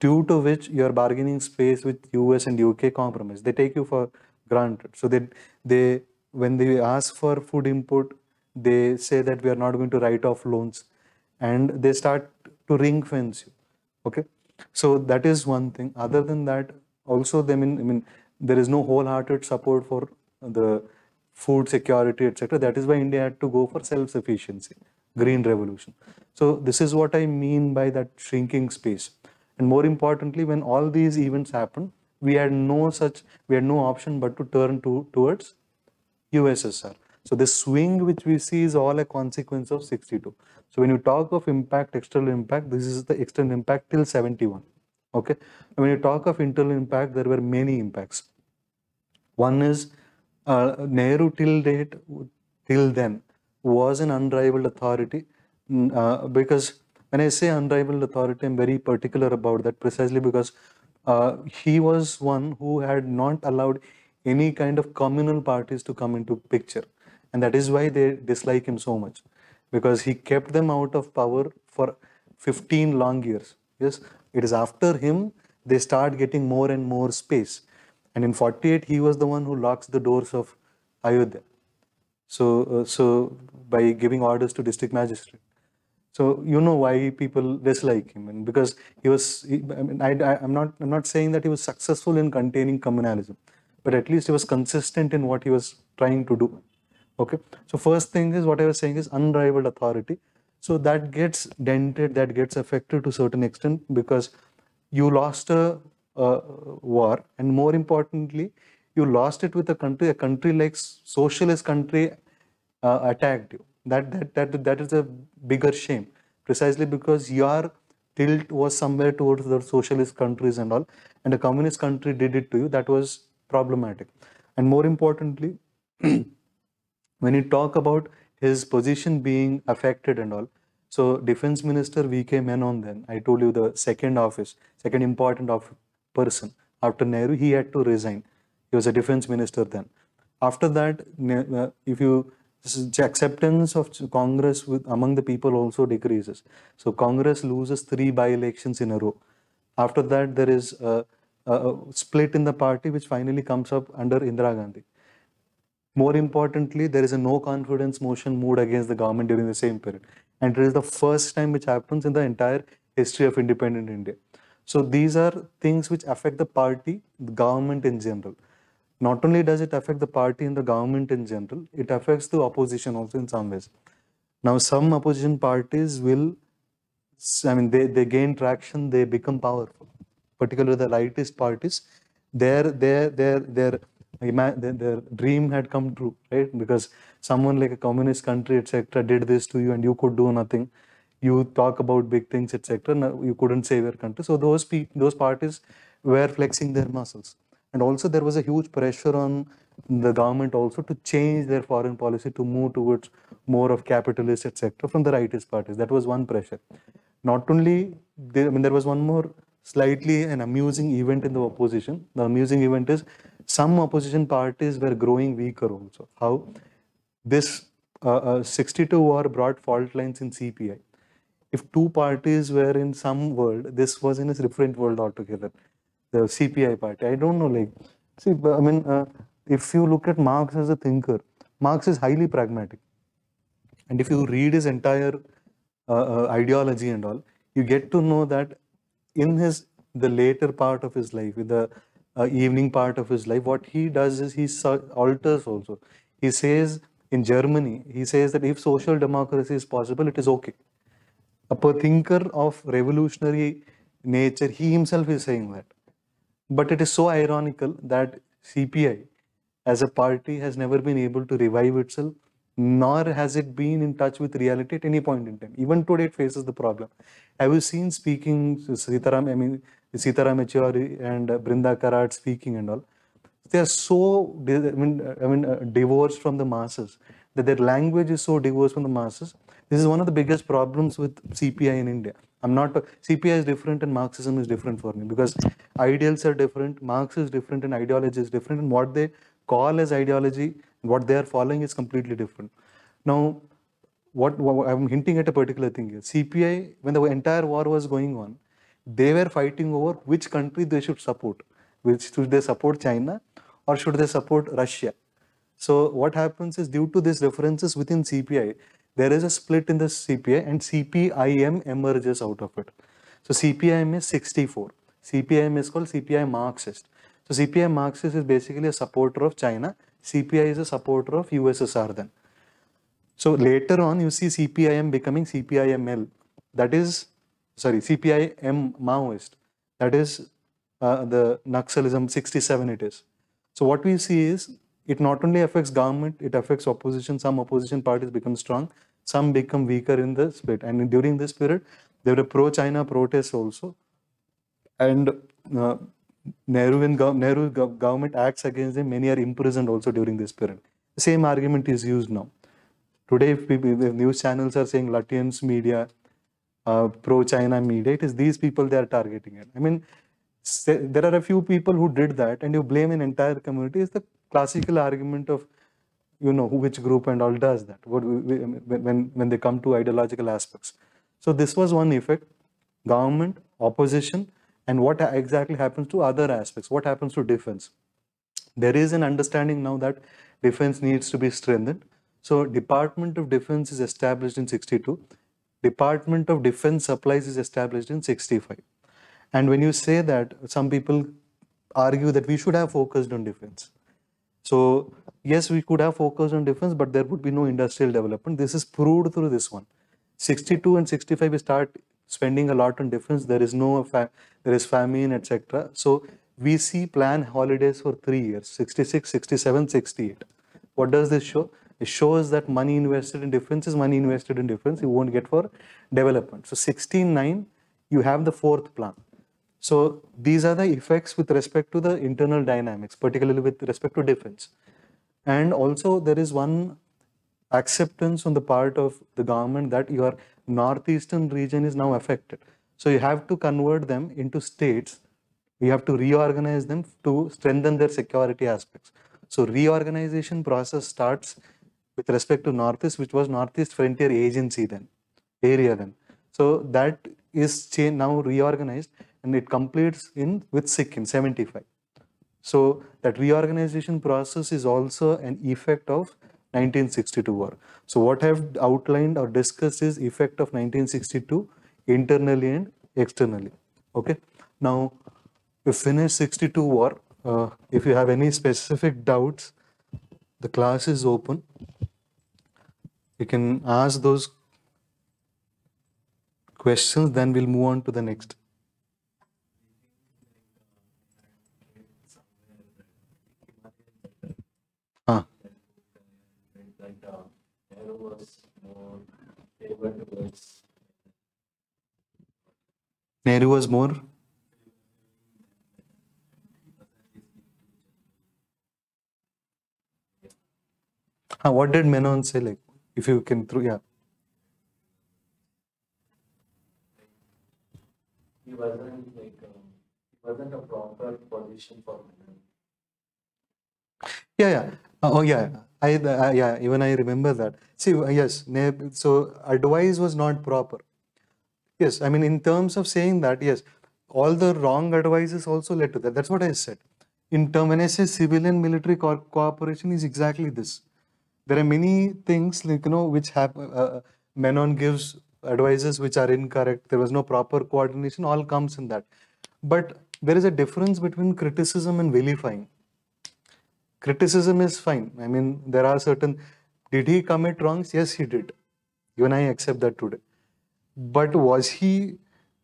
A: due to which your bargaining space with US and UK compromise. They take you for granted. So they, they when they ask for food import, they say that we are not going to write off loans and they start to ring fence you. Okay. So that is one thing. Other than that, also they mean I mean there is no wholehearted support for the food security, etc. That is why India had to go for self-sufficiency, green revolution. So this is what I mean by that shrinking space. And more importantly, when all these events happened, we had no such, we had no option but to turn to towards USSR. So this swing which we see is all a consequence of 62. So when you talk of impact, external impact, this is the external impact till 71. Okay. And when you talk of internal impact, there were many impacts. One is uh, Nehru till date, till then, was an unrivaled authority mm, uh, because when I say unrivaled authority, I'm very particular about that precisely because uh, he was one who had not allowed any kind of communal parties to come into picture. And that is why they dislike him so much because he kept them out of power for 15 long years. Yes, it is after him they start getting more and more space. And in 48, he was the one who locks the doors of Ayodhya. So, uh, so by giving orders to district magistrate. So you know why people dislike him, and because he was, he, I mean, I, I, I'm not, I'm not saying that he was successful in containing communalism, but at least he was consistent in what he was trying to do. Okay. So first thing is what I was saying is unrivaled authority. So that gets dented, that gets affected to certain extent because you lost a, a war, and more importantly, you lost it with a country, a country like socialist country uh, attacked you that that that that is a bigger shame precisely because your tilt was somewhere towards the socialist countries and all and a communist country did it to you that was problematic and more importantly <clears throat> when you talk about his position being affected and all so defense minister vk menon then i told you the second office second important of person after nehru he had to resign he was a defense minister then after that uh, if you the acceptance of Congress with, among the people also decreases. So Congress loses three by-elections in a row. After that, there is a, a, split in the party which finally comes up under Indira Gandhi. More importantly, there is a no-confidence motion moved against the government during the same period. And it is the first time which happens in the entire history of independent India. So these are things which affect the party, the government in general not only does it affect the party and the government in general, it affects the opposition also in some ways. Now, some opposition parties will, I mean, they, they gain traction, they become powerful, particularly the rightist parties. Their, their, their, their, their dream had come true, right? Because someone like a communist country, etc., did this to you and you could do nothing. You talk about big things, etc., you couldn't save your country. So, those, those parties were flexing their muscles. And also there was a huge pressure on the government also to change their foreign policy to move towards more of capitalist, etc. from the rightist parties. That was one pressure. Not only, I mean, there was one more slightly an amusing event in the opposition. The amusing event is some opposition parties were growing weaker also. How this uh, uh, 62 war brought fault lines in CPI. If two parties were in some world, this was in a different world altogether the CPI party. I don't know, like, see, I mean, uh, if you look at Marx as a thinker, Marx is highly pragmatic. And if you read his entire uh, uh, ideology and all, you get to know that in his the later part of his life, in the uh, evening part of his life, what he does is he alters also. He says in Germany, he says that if social democracy is possible, it is okay. A thinker of revolutionary nature, he himself is saying that but it is so ironical that CPI as a party has never been able to revive itself, nor has it been in touch with reality at any point in time. Even today, it faces the problem. Have you seen speaking Sitaram, I mean, Sitaram Yechuri and Brinda Karat speaking and all? They are so, I mean, I mean uh, divorced from the masses, that their language is so divorced from the masses. This is one of the biggest problems with CPI in India. I'm not CPI is different and Marxism is different for me because ideals are different, Marx is different, and ideology is different, and what they call as ideology, what they are following is completely different. Now, what, what I'm hinting at a particular thing here. CPI, when the entire war was going on, they were fighting over which country they should support. Which should they support China or should they support Russia? So what happens is due to these differences within CPI, there is a split in the CPI and CPIM emerges out of it. So CPIM is 64. CPIM is called CPI Marxist. So CPI Marxist is basically a supporter of China. CPI is a supporter of USSR then. So later on you see CPIM becoming CPIML. That is, sorry, CPIM Maoist. That is uh, the Naxalism 67 it is. So what we see is it not only affects government, it affects opposition. Some opposition parties become strong some become weaker in this spirit. And during this period, there were pro-China protests also. And uh, Nehruvian gov Nehru gov government acts against them. Many are imprisoned also during this period. The same argument is used now. Today, if, people, if news channels are saying Latvians media, uh, pro-China media, it is these people they are targeting it. I mean, there are a few people who did that and you blame an entire community It's the classical argument of you know which group and all does that what we, when when they come to ideological aspects so this was one effect government opposition and what exactly happens to other aspects what happens to defense there is an understanding now that defense needs to be strengthened so department of defense is established in 62 department of defense supplies is established in 65 and when you say that some people argue that we should have focused on defense so yes, we could have focused on defense, but there would be no industrial development. This is proved through this one. 62 and 65, we start spending a lot on defense. There is no, there is famine, etc. So we see plan holidays for three years, 66, 67, 68. What does this show? It shows that money invested in defense is money invested in defense. You won't get for development. So 16.9, you have the fourth plan. So these are the effects with respect to the internal dynamics, particularly with respect to defense. And also there is one acceptance on the part of the government that your northeastern region is now affected. So you have to convert them into states. We have to reorganize them to strengthen their security aspects. So reorganization process starts with respect to Northeast, which was Northeast Frontier Agency then, area then. So that is now reorganized and it completes in with Sikkim 75. So that reorganization process is also an effect of 1962 war. So what I've outlined or discussed is effect of 1962 internally and externally. Okay. Now we finish 62 war. Uh, if you have any specific doubts, the class is open. You can ask those questions, then we'll move on to the next. Nehru was more Huh, what did Menon say? Like, if you can through, yeah. He wasn't like um, he wasn't a proper position for Menon. Yeah, yeah. Uh, oh, yeah. I uh, yeah, even I remember that. See, uh, yes, so advice was not proper. Yes, I mean in terms of saying that, yes, all the wrong advices also led to that. That's what I said. In term when I say civil and military co cooperation is exactly this. There are many things like you know which happen. Uh, uh, Menon gives advices which are incorrect. There was no proper coordination. All comes in that. But there is a difference between criticism and vilifying criticism is fine. I mean, there are certain. Did he commit wrongs? Yes, he did. Even I accept that today. But was he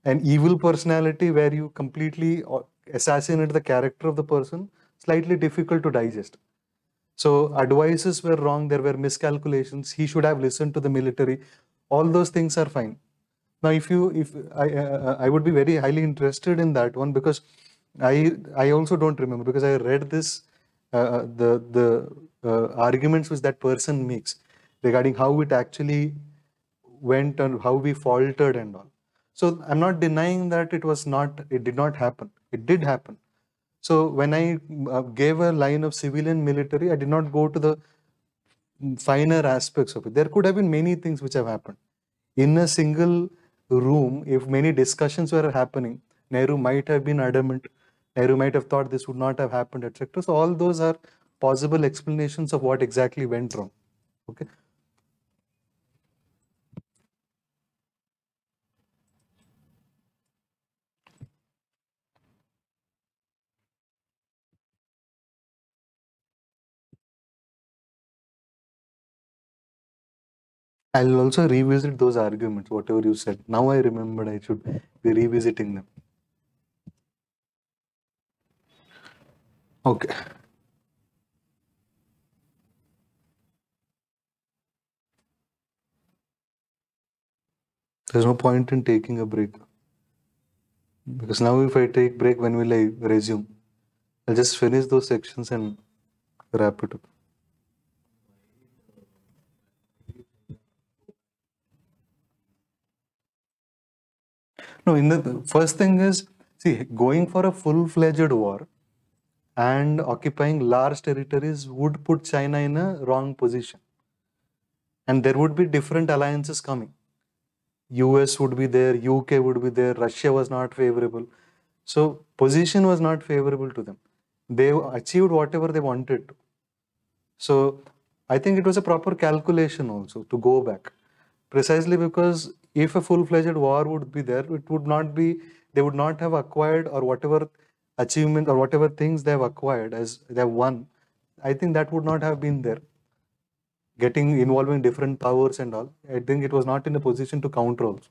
A: an evil personality where you completely uh, assassinate the character of the person? Slightly difficult to digest. So advices were wrong. There were miscalculations. He should have listened to the military. All those things are fine. Now, if you, if I, uh, uh I would be very highly interested in that one because I, I also don't remember because I read this uh, uh, the the uh, arguments which that person makes regarding how it actually went and how we faltered and all. So I'm not denying that it was not, it did not happen. It did happen. So when I uh, gave a line of civilian military, I did not go to the finer aspects of it. There could have been many things which have happened. In a single room, if many discussions were happening, Nehru might have been adamant Nehru might have thought this would not have happened, etc. So all those are possible explanations of what exactly went wrong. Okay. I'll also revisit those arguments, whatever you said. Now I remembered I should be revisiting them. Okay. There's no point in taking a break. Because now if I take break, when will I resume? I'll just finish those sections and wrap it up. No, in the first thing is see going for a full-fledged war and occupying large territories would put China in a wrong position. And there would be different alliances coming. US would be there, UK would be there, Russia was not favorable. So position was not favorable to them. They achieved whatever they wanted to. So I think it was a proper calculation also to go back. Precisely because if a full-fledged war would be there, it would not be, they would not have acquired or whatever achievement or whatever things they've acquired as they've won, I think that would not have been there. Getting involving different powers and all, I think it was not in a position to counter also.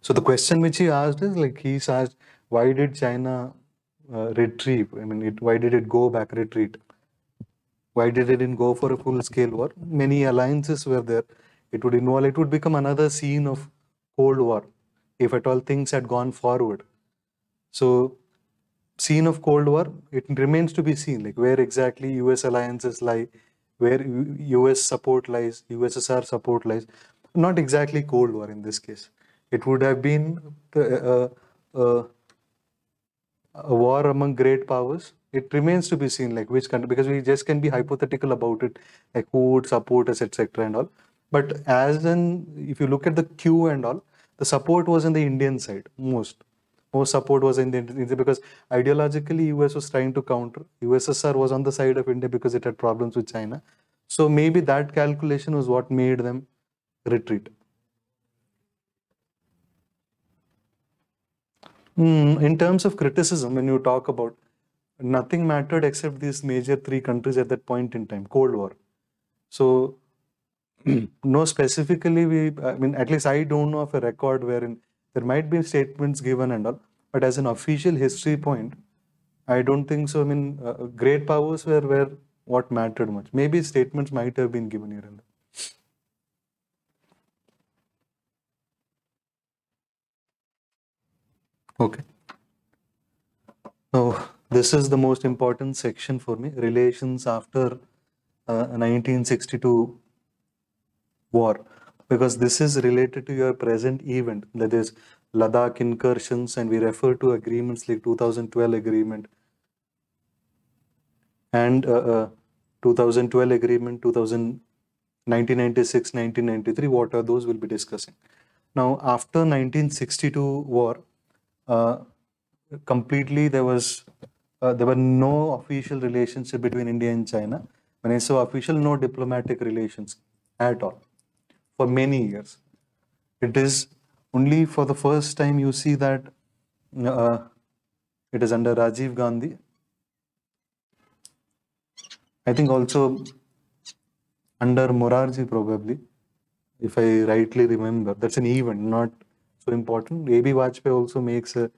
A: So the question which he asked is like he's asked, why did China uh, retrieve? I mean, it, why did it go back retreat? Why did it not go for a full-scale war? Many alliances were there. It would involve. It would become another scene of Cold War if at all things had gone forward. So scene of Cold War, it remains to be seen, like where exactly US alliances lie, where US support lies, USSR support lies. Not exactly Cold War in this case. It would have been a, uh, a, uh, uh, a war among great powers. It remains to be seen, like which country, because we just can be hypothetical about it, like who would support us, etc., and all. But as in, if you look at the queue and all, the support was in the Indian side most. Most support was in the Indian because ideologically US was trying to counter. USSR was on the side of India because it had problems with China. So maybe that calculation was what made them retreat. Mm, in terms of criticism, when you talk about nothing mattered except these major three countries at that point in time, Cold War. So <clears throat> no, specifically, we, I mean, at least I don't know of a record wherein there might be statements given and all, but as an official history point, I don't think so. I mean, uh, great powers were, where what mattered much. Maybe statements might have been given here and there. Okay. Now, so, this is the most important section for me relations after uh, 1962 war because this is related to your present event that is Ladakh incursions and we refer to agreements like 2012 agreement and uh, uh, 2012 agreement 2000 1996 1993 what are those we'll be discussing now after 1962 war uh, completely there was uh, there were no official relationship between India and China when I say official no diplomatic relations at all for many years. It is only for the first time you see that uh, it is under Rajiv Gandhi. I think also under Morarji probably, if I rightly remember. That's an event, not so important. A.B. Vajpayee also makes a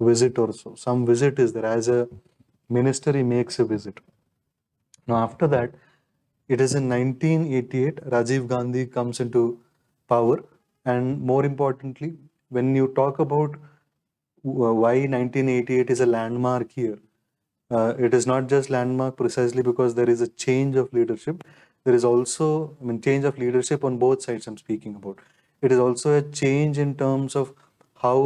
A: visit or so. Some visit is there. As a minister, he makes a visit. Now after that, it is in 1988 Rajiv Gandhi comes into power, and more importantly, when you talk about why 1988 is a landmark year, uh, it is not just landmark precisely because there is a change of leadership. There is also, I mean, change of leadership on both sides. I'm speaking about. It is also a change in terms of how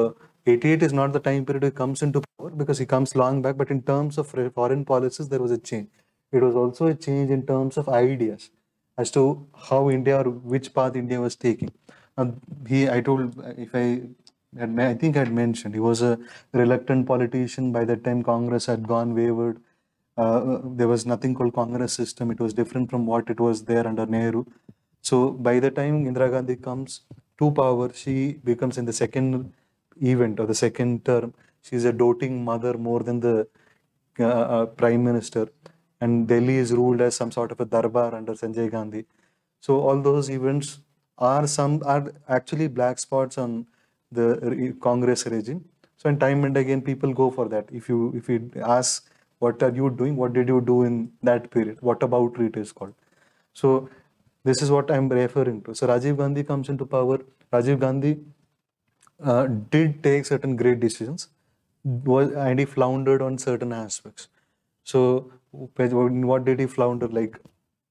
A: uh, 88 is not the time period he comes into power because he comes long back, but in terms of foreign policies, there was a change it was also a change in terms of ideas as to how India or which path India was taking. And he, I told, if I, had, I think I would mentioned, he was a reluctant politician. By that time, Congress had gone wayward. Uh, there was nothing called Congress system. It was different from what it was there under Nehru. So by the time Indira Gandhi comes to power, she becomes in the second event or the second term. She's a doting mother more than the uh, uh, prime minister and Delhi is ruled as some sort of a darbar under Sanjay Gandhi. So all those events are some are actually black spots on the Congress regime. So and time and again people go for that. If you if you ask what are you doing, what did you do in that period? What about it is called. So this is what I'm referring to. So Rajiv Gandhi comes into power. Rajiv Gandhi uh, did take certain great decisions, was, and he floundered on certain aspects. So what did he flounder like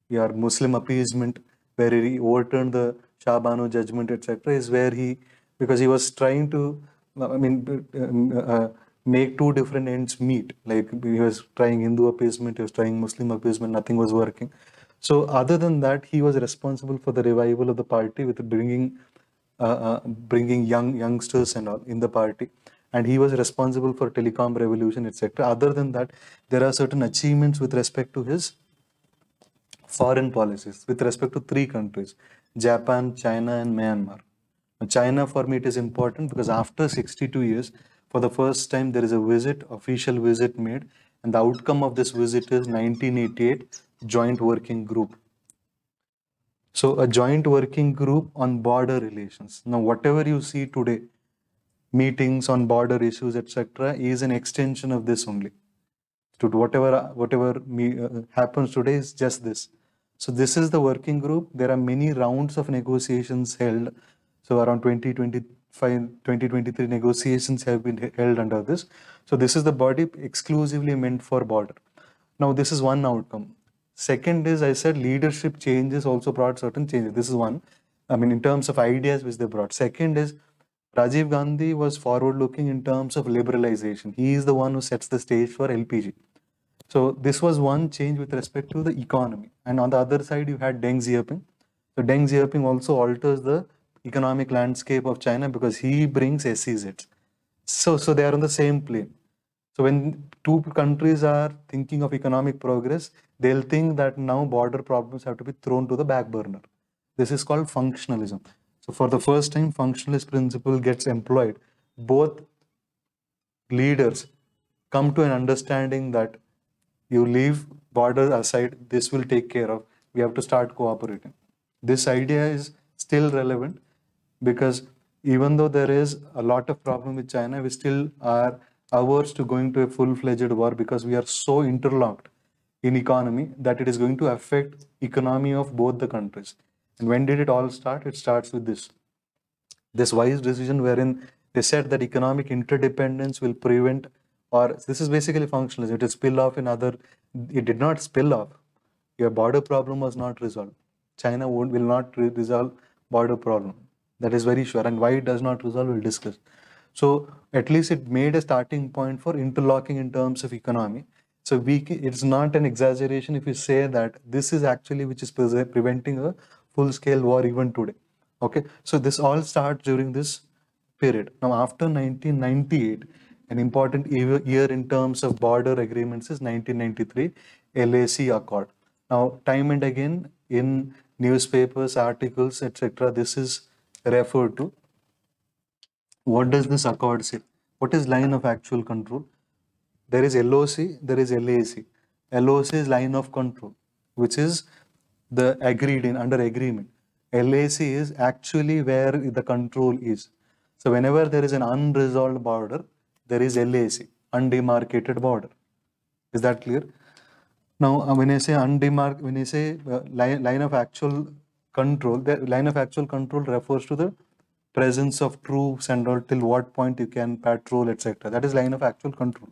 A: your Muslim appeasement, where he overturned the Shah Bano judgment, etc., is where he because he was trying to, I mean, uh, uh, make two different ends meet. Like he was trying Hindu appeasement, he was trying Muslim appeasement, nothing was working. So other than that, he was responsible for the revival of the party with bringing, uh, uh, bringing young youngsters and all in the party and he was responsible for telecom revolution, etc. Other than that, there are certain achievements with respect to his foreign policies with respect to three countries, Japan, China, and Myanmar. China for me it is important because after 62 years, for the first time there is a visit, official visit made, and the outcome of this visit is 1988 Joint Working Group. So a joint working group on border relations. Now whatever you see today, meetings on border issues, etc., is an extension of this only. To whatever whatever uh, happens today is just this. So this is the working group. There are many rounds of negotiations held. So around 2025, 2023 negotiations have been held under this. So this is the body exclusively meant for border. Now this is one outcome. Second is I said leadership changes also brought certain changes. This is one. I mean in terms of ideas which they brought. Second is Rajiv Gandhi was forward looking in terms of liberalization. He is the one who sets the stage for LPG. So this was one change with respect to the economy. And on the other side, you had Deng Xiaoping. So Deng Xiaoping also alters the economic landscape of China because he brings SEZ. So, so they are on the same plane. So when two countries are thinking of economic progress, they'll think that now border problems have to be thrown to the back burner. This is called functionalism. So for the first time, functionalist principle gets employed. Both leaders come to an understanding that you leave borders aside, this will take care of. We have to start cooperating. This idea is still relevant because even though there is a lot of problem with China, we still are averse to going to a full-fledged war because we are so interlocked in economy that it is going to affect economy of both the countries. And when did it all start? It starts with this. This wise decision wherein they said that economic interdependence will prevent or this is basically functionalism. It spill off in other, it did not spill off. Your border problem was not resolved. China will not re resolve border problem. That is very sure. And why it does not resolve, we'll discuss. So at least it made a starting point for interlocking in terms of economy. So we, it's not an exaggeration if you say that this is actually which is preventing a full-scale war even today. Okay, so this all starts during this period. Now, after 1998, an important year in terms of border agreements is 1993 LAC Accord. Now, time and again in newspapers, articles, etc., this is referred to. What does this accord say? What is line of actual control? There is LOC, there is LAC. LOC is line of control, which is the agreed in under agreement. LAC is actually where the control is. So whenever there is an unresolved border, there is LAC, undemarcated border. Is that clear? Now, uh, when I say undemarc, when I say uh, line, line of actual control, the line of actual control refers to the presence of troops and all till what point you can patrol, etc. That is line of actual control.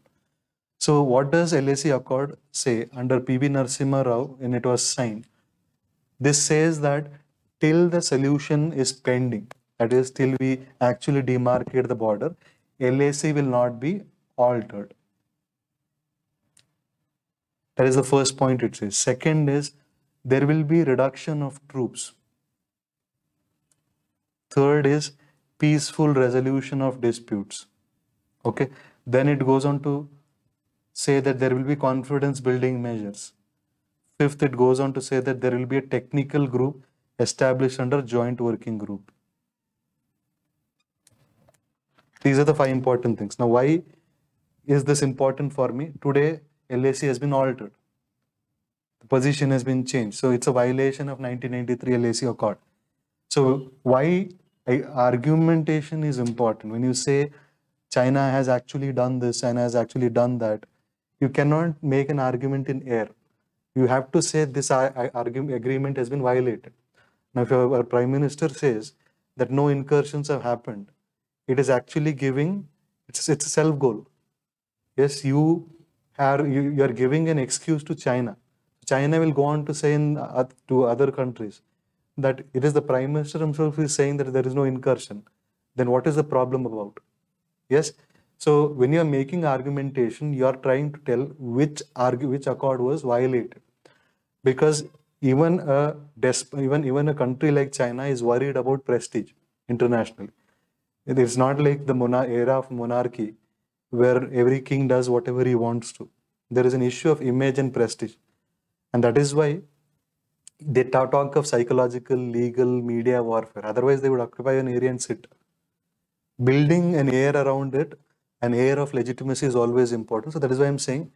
A: So what does LAC Accord say under P.V. Narasimha Rao when it was signed? This says that till the solution is pending, that is till we actually demarcate the border, LAC will not be altered. That is the first point it says. Second is there will be reduction of troops. Third is peaceful resolution of disputes. Okay. Then it goes on to say that there will be confidence building measures. Fifth, it goes on to say that there will be a technical group established under joint working group. These are the five important things. Now, why is this important for me? Today, LAC has been altered. The position has been changed. So, it's a violation of 1993 LAC Accord. So, why argumentation is important? When you say China has actually done this, China has actually done that, you cannot make an argument in air you have to say this argument, agreement has been violated. Now, if our prime minister says that no incursions have happened, it is actually giving it's it's a self goal. Yes, you are you, you are giving an excuse to China. China will go on to say in, uh, to other countries that it is the prime minister himself who is saying that there is no incursion. Then what is the problem about? Yes. So when you are making argumentation, you are trying to tell which argue, which accord was violated because even a even even a country like China is worried about prestige internationally. It is not like the era of monarchy where every king does whatever he wants to. There is an issue of image and prestige, and that is why they talk of psychological, legal, media warfare. Otherwise, they would occupy an area and sit. Building an air around it, an air of legitimacy is always important. So that is why I'm saying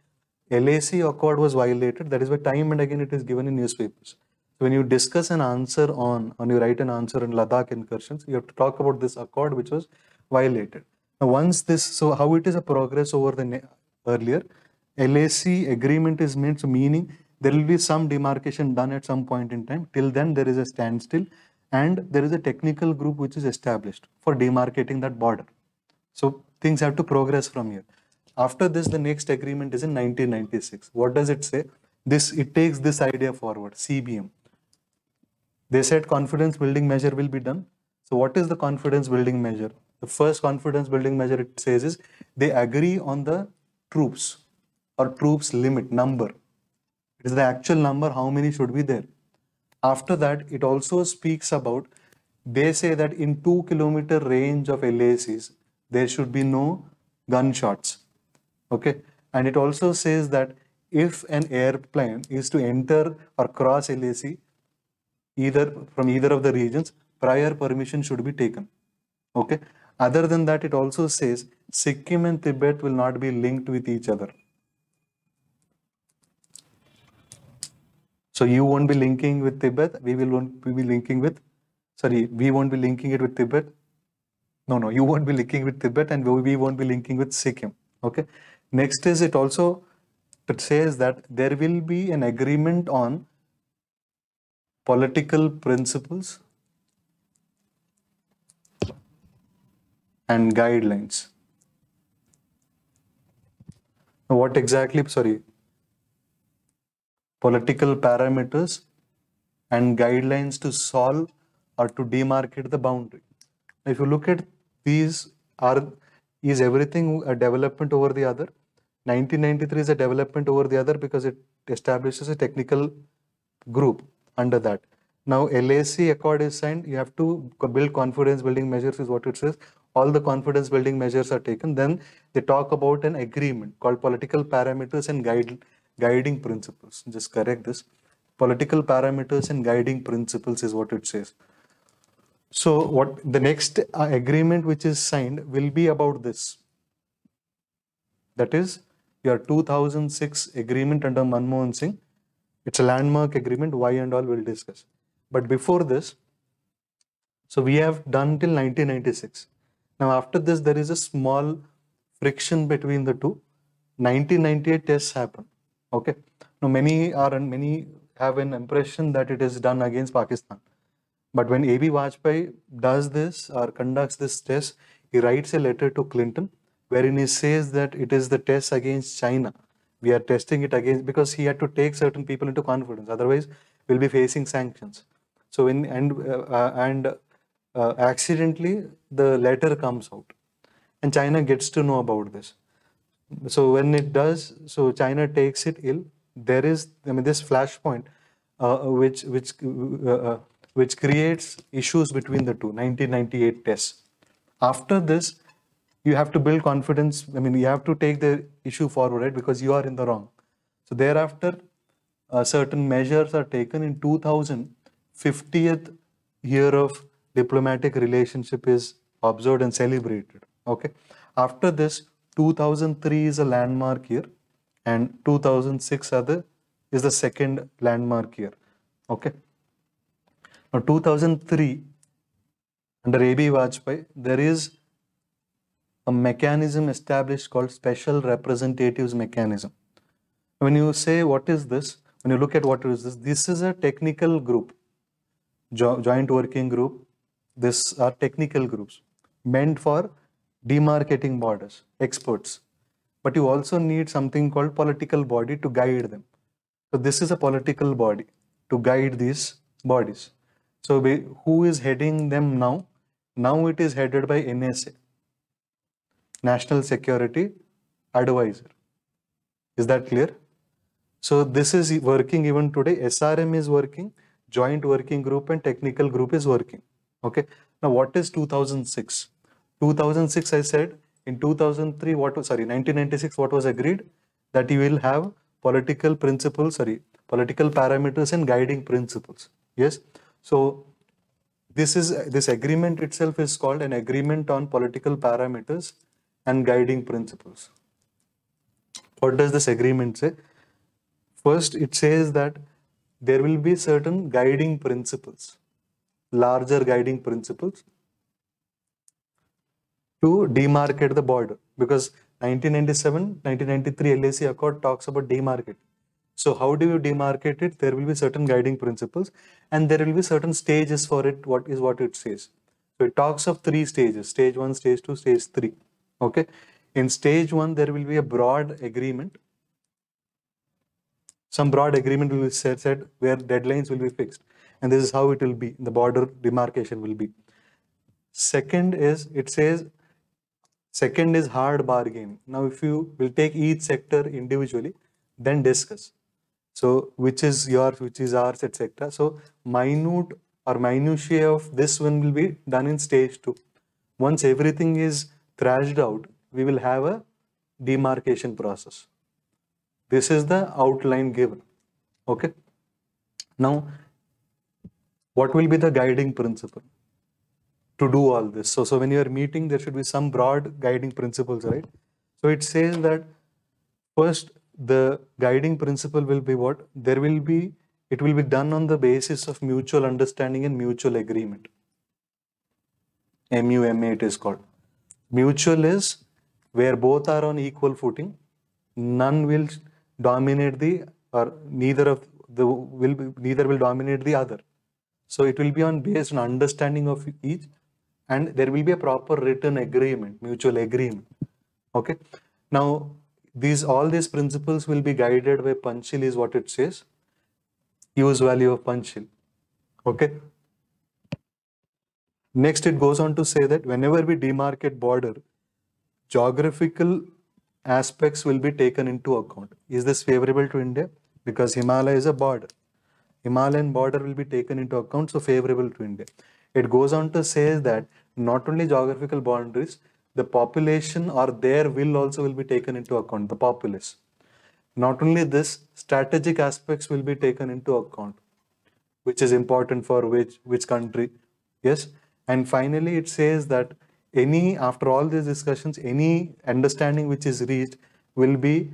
A: LAC accord was violated. That is why time and again it is given in newspapers. So When you discuss an answer on, when you write an answer on Ladakh incursions, you have to talk about this accord which was violated. Now, once this, so how it is a progress over the earlier, LAC agreement is made, so meaning there will be some demarcation done at some point in time. Till then, there is a standstill and there is a technical group which is established for demarcating that border. So things have to progress from here. After this, the next agreement is in 1996. What does it say? This It takes this idea forward, CBM. They said confidence building measure will be done. So what is the confidence building measure? The first confidence building measure it says is they agree on the troops or troops limit number. It is the actual number, how many should be there. After that, it also speaks about they say that in two kilometer range of LACs, there should be no gunshots. Okay. And it also says that if an airplane is to enter or cross LAC either from either of the regions, prior permission should be taken. Okay. Other than that, it also says Sikkim and Tibet will not be linked with each other. So you won't be linking with Tibet. We will won't be linking with, sorry, we won't be linking it with Tibet. No, no, you won't be linking with Tibet and we won't be linking with Sikkim. Okay. Next is it also it says that there will be an agreement on political principles and guidelines. What exactly, sorry, political parameters and guidelines to solve or to demarcate the boundary. If you look at these, are is everything a development over the other? 1993 is a development over the other because it establishes a technical group under that. Now LAC accord is signed. You have to build confidence building measures is what it says. All the confidence building measures are taken. Then they talk about an agreement called political parameters and guide, guiding principles. Just correct this. Political parameters and guiding principles is what it says. So what the next uh, agreement which is signed will be about this. That is your 2006 agreement under Manmohan Singh. It's a landmark agreement, why and all we'll discuss. But before this, so we have done till 1996. Now after this, there is a small friction between the two. 1998 tests happen. Okay. Now many are and many have an impression that it is done against Pakistan. But when A.B. Vajpayee does this or conducts this test, he writes a letter to Clinton wherein he says that it is the test against China. We are testing it against because he had to take certain people into confidence. Otherwise, we'll be facing sanctions. So in and uh, uh and uh, accidentally the letter comes out, and China gets to know about this. So when it does, so China takes it ill. There is I mean this flashpoint, uh, which which uh, uh, which creates issues between the two 1998 tests. After this, you have to build confidence. I mean, you have to take the issue forward, right? Because you are in the wrong. So thereafter, uh, certain measures are taken. In 2000, 50th year of diplomatic relationship is observed and celebrated. Okay. After this, 2003 is a landmark year, and 2006 are the, is the second landmark year. Okay. Now, 2003, under A.B. Vajpayee, there is a mechanism established called special representatives mechanism. When you say what is this, when you look at what is this, this is a technical group, jo joint working group. These are technical groups meant for demarcating borders, experts. But you also need something called political body to guide them. So this is a political body to guide these bodies. So we, who is heading them now? Now it is headed by NSA. National Security Advisor. Is that clear? So this is working even today. SRM is working, joint working group and technical group is working. Okay. Now what is 2006? 2006 I said in 2003 what was sorry 1996 what was agreed that you will have political principles sorry political parameters and guiding principles. Yes. So this is this agreement itself is called an agreement on political parameters and guiding principles. What does this agreement say? First, it says that there will be certain guiding principles, larger guiding principles to demarcate the border because 1997, 1993 LAC Accord talks about demarcating. So how do you demarcate it? There will be certain guiding principles and there will be certain stages for it, what is what it says. So it talks of three stages, stage one, stage two, stage three. Okay. In stage one, there will be a broad agreement. Some broad agreement will be set, set where deadlines will be fixed. And this is how it will be. The border demarcation will be. Second is, it says, second is hard bargain. Now, if you will take each sector individually, then discuss. So, which is yours, which is ours, etc. So, minute or minutiae of this one will be done in stage two. Once everything is thrashed out, we will have a demarcation process. This is the outline given. Okay. Now, what will be the guiding principle to do all this? So, so when you are meeting, there should be some broad guiding principles, right? So it says that first the guiding principle will be what? There will be, it will be done on the basis of mutual understanding and mutual agreement. MUMA it is called. Mutual is where both are on equal footing. None will dominate the or neither of the will be, neither will dominate the other. So it will be on based on understanding of each and there will be a proper written agreement, mutual agreement. Okay. Now these all these principles will be guided by Panchil is what it says. Use value of Panchil. Okay. Next, it goes on to say that whenever we demarcate border, geographical aspects will be taken into account. Is this favorable to India? Because Himalaya is a border. Himalayan border will be taken into account, so favorable to India. It goes on to say that not only geographical boundaries, the population or their will also will be taken into account, the populace. Not only this, strategic aspects will be taken into account, which is important for which, which country. Yes, and finally, it says that any, after all these discussions, any understanding which is reached will be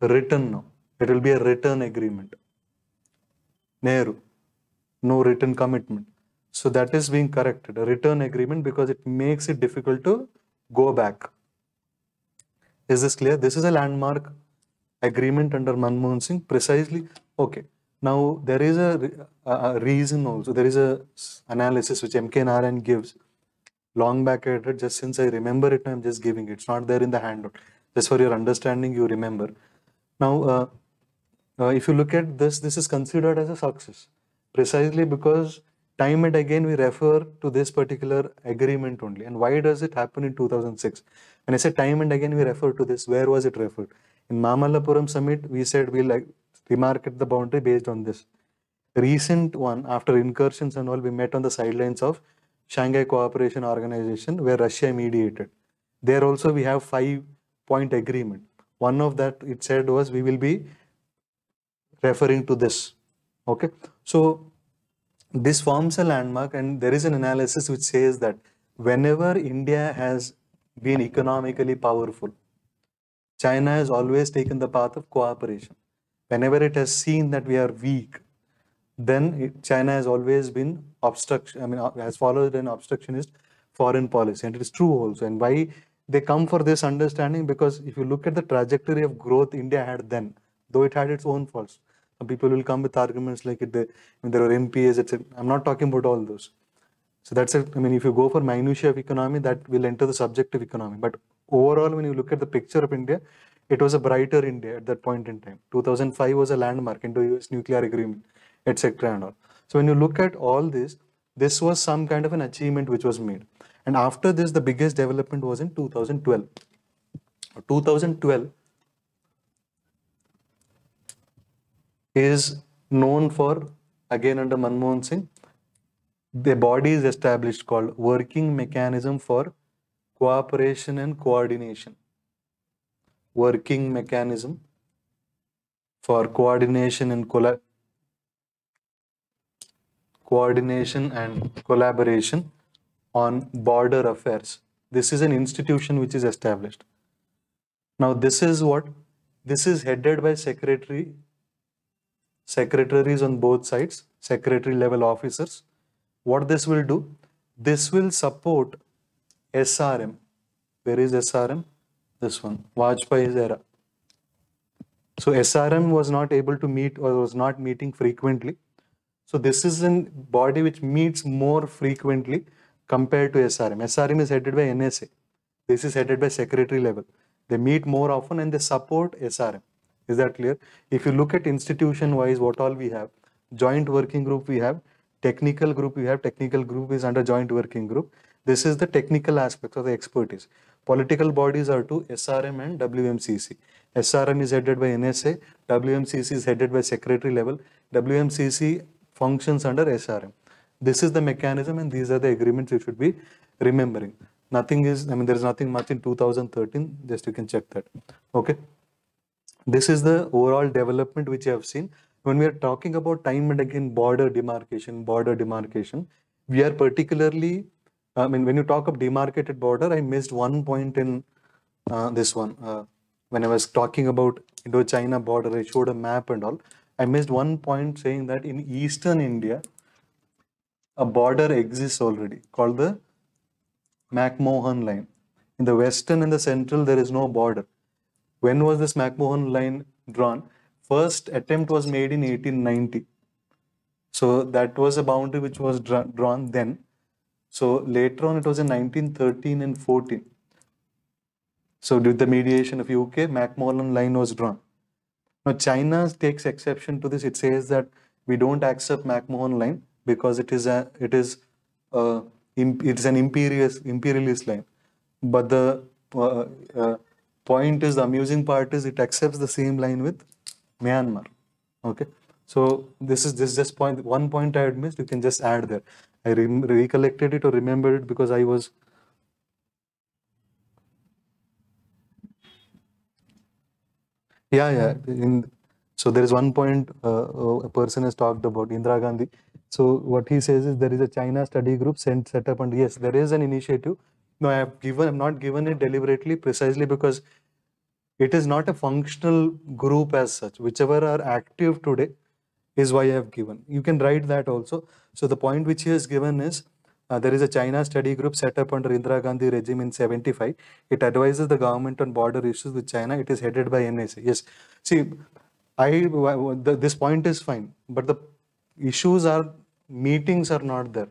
A: written now. It will be a written agreement. Nehru, no written commitment. So that is being corrected, a written agreement because it makes it difficult to go back. Is this clear? This is a landmark agreement under Manmohan Singh precisely. Okay, now, there is a, a reason also, there is a analysis which MK gives. Long back I it, just since I remember it, I'm just giving it. It's not there in the handout. Just for your understanding, you remember. Now, uh, uh, if you look at this, this is considered as a success. Precisely because time and again we refer to this particular agreement only. And why does it happen in 2006? When I say time and again we refer to this, where was it referred? In Mamallapuram summit, we said we like remarket the boundary based on this. Recent one, after incursions and all, we met on the sidelines of Shanghai Cooperation Organization where Russia mediated. There also we have five point agreement. One of that it said was we will be referring to this. Okay. So this forms a landmark and there is an analysis which says that whenever India has been economically powerful, China has always taken the path of cooperation whenever it has seen that we are weak, then China has always been obstruction. I mean, uh, has followed an obstructionist foreign policy, and it is true also. And why they come for this understanding? Because if you look at the trajectory of growth India had then, though it had its own faults, some people will come with arguments like it, when there were MPAs, etc. I'm not talking about all those. So that's it. I mean, if you go for minutiae of economy, that will enter the subjective economy. But overall, when you look at the picture of India, it was a brighter India at that point in time. 2005 was a landmark into US nuclear agreement, etc. and all. So when you look at all this, this was some kind of an achievement which was made. And after this, the biggest development was in 2012. 2012 is known for, again under Manmohan Singh, the body is established called Working Mechanism for Cooperation and Coordination working mechanism for coordination and coordination and collaboration on border affairs. This is an institution which is established. Now this is what? This is headed by secretary, secretaries on both sides, secretary level officers. What this will do? This will support SRM. Where is SRM? this one, Vajpayee's era. So SRM was not able to meet or was not meeting frequently. So this is a body which meets more frequently compared to SRM. SRM is headed by NSA. This is headed by secretary level. They meet more often and they support SRM. Is that clear? If you look at institution wise, what all we have, joint working group we have, technical group we have, technical group is under joint working group. This is the technical aspects of the expertise. Political bodies are two, SRM and WMCC. SRM is headed by NSA, WMCC is headed by secretary level, WMCC functions under SRM. This is the mechanism and these are the agreements you should be remembering. Nothing is, I mean, there is nothing much in 2013, just you can check that. Okay. This is the overall development which you have seen. When we are talking about time and again border demarcation, border demarcation, we are particularly I mean, when you talk of demarcated border, I missed one point in uh, this one. Uh, when I was talking about Indo-China border, I showed a map and all. I missed one point saying that in eastern India, a border exists already called the MacMahon line. In the western and the central, there is no border. When was this MacMahon line drawn? First attempt was made in 1890. So that was a boundary which was drawn then. So later on, it was in 1913 and 14. So with the mediation of UK, Macmillan line was drawn. Now China takes exception to this. It says that we don't accept Macmahon line because it is a, it is a uh, it's an imperious imperialist line. But the uh, uh, point is the amusing part is it accepts the same line with Myanmar. Okay, so this is this just point one point I had missed. You can just add there. I re- recollected it or remembered it because I was yeah yeah in, so there is one point uh, uh, a person has talked about Indira Gandhi. So what he says is there is a China study group sent set up and yes there is an initiative. No, I have given I'm not given it deliberately precisely because it is not a functional group as such. Whichever are active today, is why I have given. You can write that also. So the point which he has given is uh, there is a China study group set up under Indira Gandhi regime in 75. It advises the government on border issues with China. It is headed by NAC. Yes. See, I this point is fine, but the issues are meetings are not there.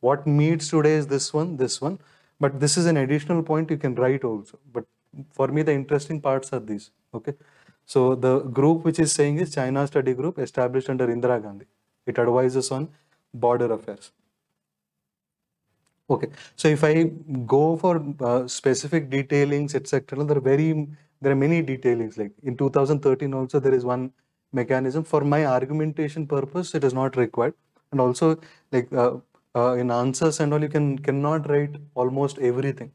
A: What meets today is this one, this one. But this is an additional point you can write also. But for me, the interesting parts are these. Okay. So the group which is saying is China Study Group established under Indira Gandhi. It advises on border affairs. Okay, so if I go for uh, specific detailings, etc., there are very there are many detailings. Like in 2013, also there is one mechanism for my argumentation purpose. It is not required, and also like uh, uh, in answers and all, you can cannot write almost everything.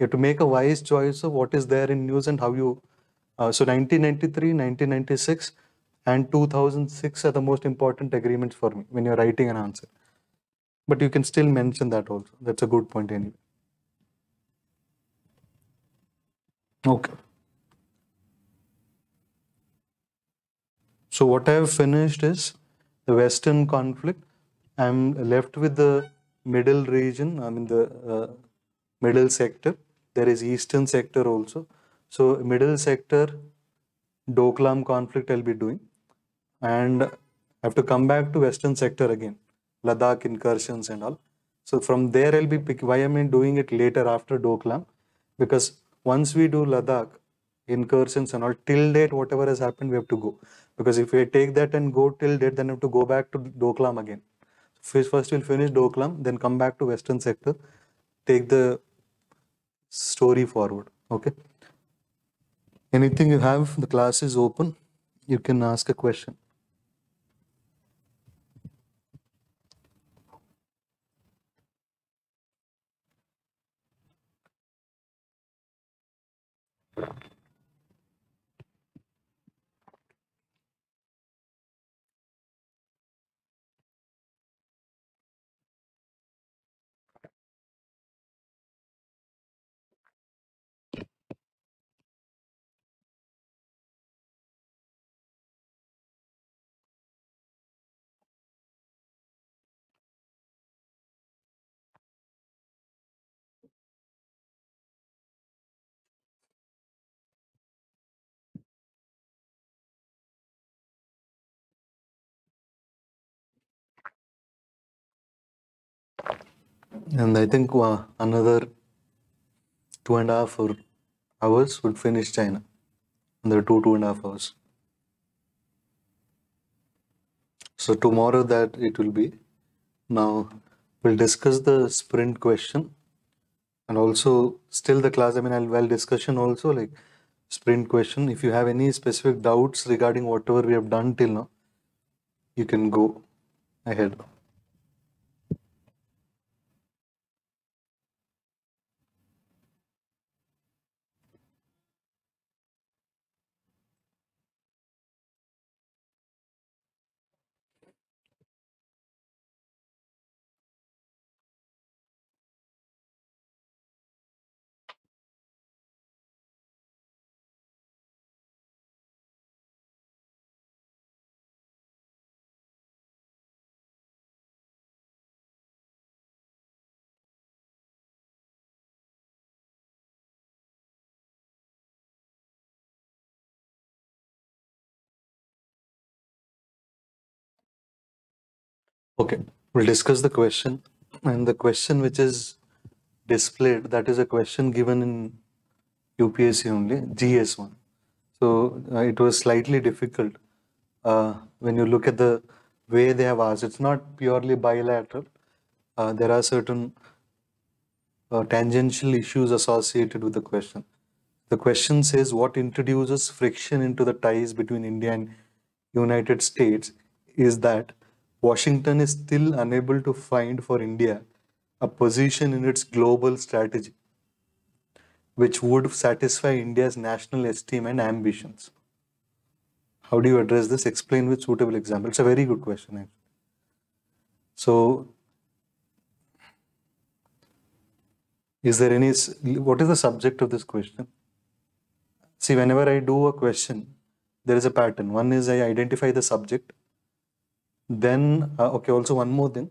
A: You have to make a wise choice of what is there in news and how you uh, so 1993, 1996, and 2006 are the most important agreements for me when you're writing an answer. But you can still mention that also. That's a good point anyway. Okay. So what I have finished is the Western conflict. I'm left with the middle region. I mean the uh, middle sector. There is Eastern sector also. So middle sector, Doklam conflict I'll be doing. And I have to come back to western sector again, Ladakh incursions and all. So from there I'll be pick, why am I doing it later after Doklam? Because once we do Ladakh incursions and all, till date whatever has happened we have to go. Because if we take that and go till date then I have to go back to Doklam again. First we'll finish Doklam, then come back to western sector, take the story forward. Okay. Anything you have, the class is open. You can ask a question. And I think uh, another two and a half or hours would finish China. Another two, two and a half hours. So tomorrow that it will be. Now we'll discuss the sprint question and also still the class, I mean, I'll, well discussion also like sprint question. If you have any specific doubts regarding whatever we have done till now, you can go ahead. Okay, we'll discuss the question and the question which is displayed that is a question given in UPSC only GS1. So uh, it was slightly difficult uh, when you look at the way they have asked. It's not purely bilateral. Uh, there are certain uh, tangential issues associated with the question. The question says what introduces friction into the ties between India and United States is that Washington is still unable to find for India a position in its global strategy which would satisfy India's national esteem and ambitions. How do you address this? Explain with suitable example. It's a very good question, actually. So, is there any, what is the subject of this question? See, whenever I do a question, there is a pattern. One is I identify the subject then, uh, okay, also one more thing.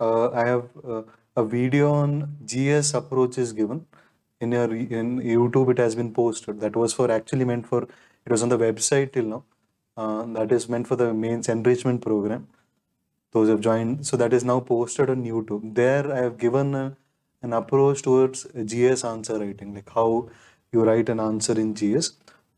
A: Uh, I have uh, a video on GS approaches given in your in YouTube. It has been posted. That was for actually meant for. It was on the website till now. Uh, that is meant for the mains enrichment program. Those have joined. So that is now posted on YouTube. There I have given a, an approach towards GS answer writing, like how you write an answer in GS.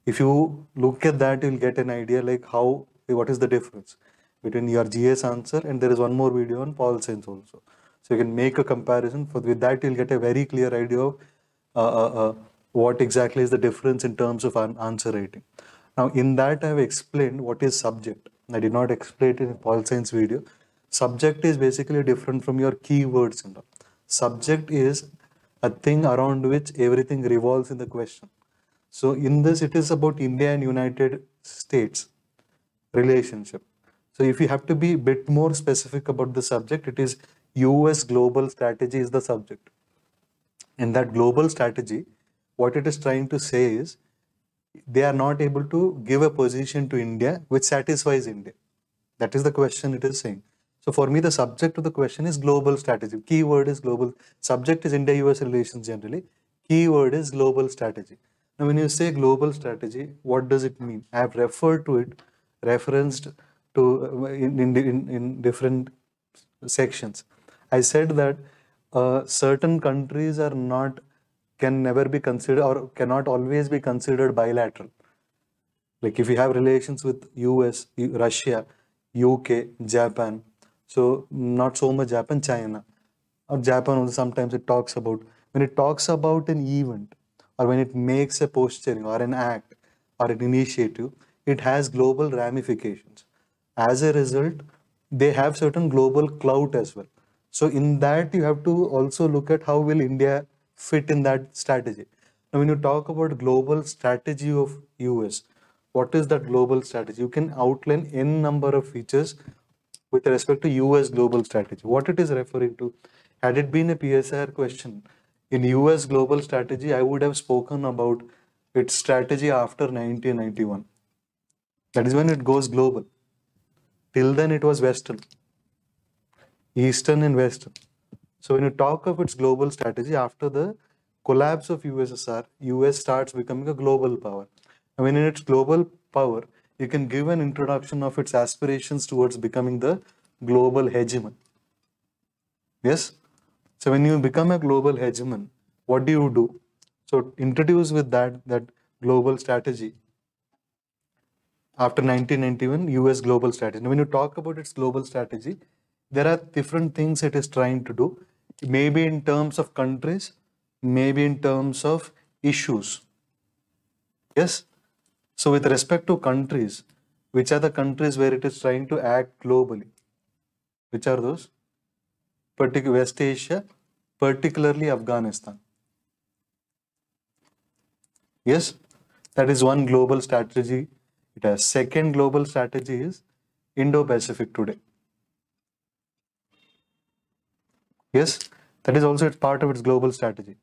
A: If you look at that, you'll get an idea like how what is the difference between your GS answer and there is one more video on Paul Sense also. So you can make a comparison. For with that, you'll get a very clear idea of uh, uh, uh what exactly is the difference in terms of an answer rating. Now, in that, I have explained what is subject. I did not explain it in Paul Sense video. Subject is basically different from your keywords. Subject is a thing around which everything revolves in the question. So in this, it is about India and United States relationship. So if you have to be a bit more specific about the subject, it is US global strategy is the subject. In that global strategy, what it is trying to say is they are not able to give a position to India which satisfies India. That is the question it is saying. So for me, the subject of the question is global strategy. Keyword is global. Subject is India-US relations generally. Keyword is global strategy. Now, when you say global strategy, what does it mean? I have referred to it, referenced to uh, in, in, in, in different sections. I said that uh, certain countries are not can never be considered or cannot always be considered bilateral. Like if you have relations with US, Russia, UK, Japan, so not so much Japan, China, or Japan also sometimes it talks about when it talks about an event or when it makes a posturing or an act or an initiative, it has global ramifications. As a result, they have certain global clout as well. So in that, you have to also look at how will India fit in that strategy. Now, when you talk about global strategy of US, what is that global strategy? You can outline n number of features with respect to US global strategy. What it is referring to, had it been a PSR question, in US global strategy, I would have spoken about its strategy after 1991. That is when it goes global. Till then, it was Western, Eastern and Western. So when you talk of its global strategy, after the collapse of USSR, US starts becoming a global power. I mean, in its global power, you can give an introduction of its aspirations towards becoming the global hegemon. Yes? So when you become a global hegemon, what do you do? So introduce with that, that global strategy after 1991 US global strategy. Now, when you talk about its global strategy, there are different things it is trying to do, maybe in terms of countries, maybe in terms of issues. Yes? So, with respect to countries, which are the countries where it is trying to act globally? Which are those? Particular West Asia, particularly Afghanistan. Yes, that is one global strategy it has second global strategy is Indo-Pacific today. Yes, that is also part of its global strategy.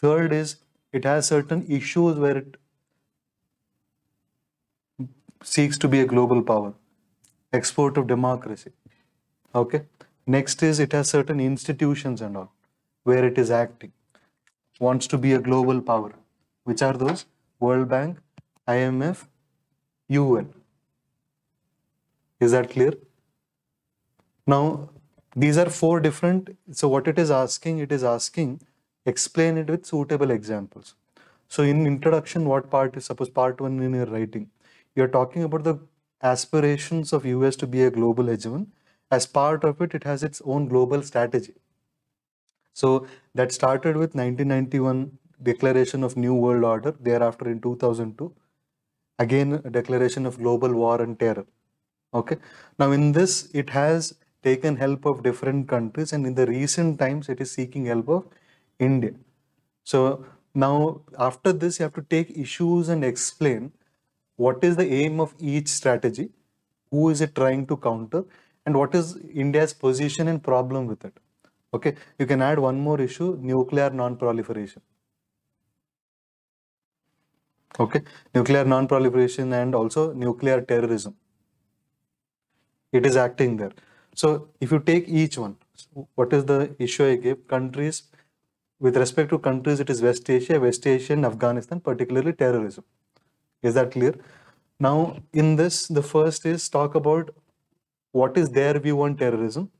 A: Third is it has certain issues where it seeks to be a global power. Export of democracy. Okay. Next is it has certain institutions and all where it is acting. Wants to be a global power. Which are those? World Bank, IMF, un. Is that clear? Now, these are four different, so what it is asking, it is asking, explain it with suitable examples. So in introduction, what part is, suppose part one in your writing, you're talking about the aspirations of US to be a global hegemon. As part of it, it has its own global strategy. So that started with 1991 Declaration of New World Order, thereafter in 2002, again a declaration of global war and terror okay now in this it has taken help of different countries and in the recent times it is seeking help of india so now after this you have to take issues and explain what is the aim of each strategy who is it trying to counter and what is india's position and problem with it okay you can add one more issue nuclear non proliferation Okay, nuclear non-proliferation and also nuclear terrorism. It is acting there. So if you take each one, what is the issue I gave? Countries, with respect to countries, it is West Asia, West Asia and Afghanistan, particularly terrorism. Is that clear? Now, in this, the first is talk about what is their view on terrorism.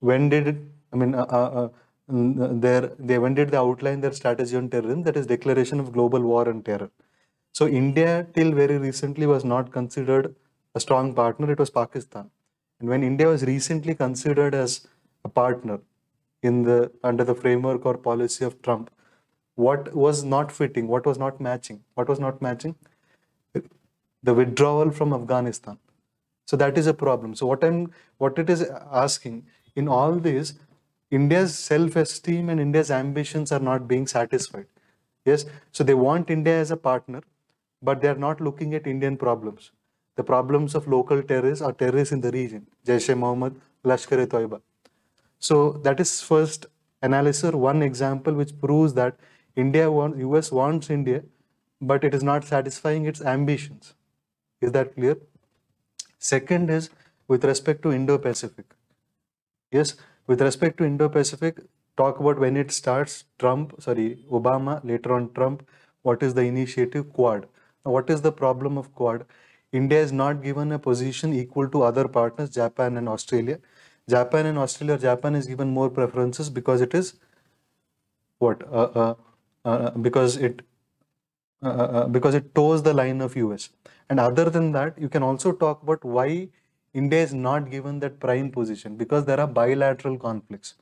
A: When did it, I mean, uh, uh, uh Mm, uh, there, they ended the outline their strategy on terrorism that is declaration of global war on terror so india till very recently was not considered a strong partner it was pakistan and when india was recently considered as a partner in the under the framework or policy of trump what was not fitting what was not matching what was not matching the withdrawal from afghanistan so that is a problem so what i'm what it is asking in all this India's self-esteem and India's ambitions are not being satisfied. Yes, so they want India as a partner, but they are not looking at Indian problems. The problems of local terrorists or terrorists in the region, Jaish-e Mohammed, Lashkar-e-Toiba. So that is first analysis, one example which proves that India wants, US wants India, but it is not satisfying its ambitions. Is that clear? Second is with respect to Indo-Pacific. Yes, with respect to Indo-Pacific, talk about when it starts, Trump, sorry, Obama, later on Trump, what is the initiative, Quad. Now, what is the problem of Quad? India is not given a position equal to other partners, Japan and Australia. Japan and Australia, Japan is given more preferences because it is what? Uh, uh, uh, uh because it uh, uh, because it toes the line of US. And other than that, you can also talk about why India is not given that prime position because there are bilateral conflicts.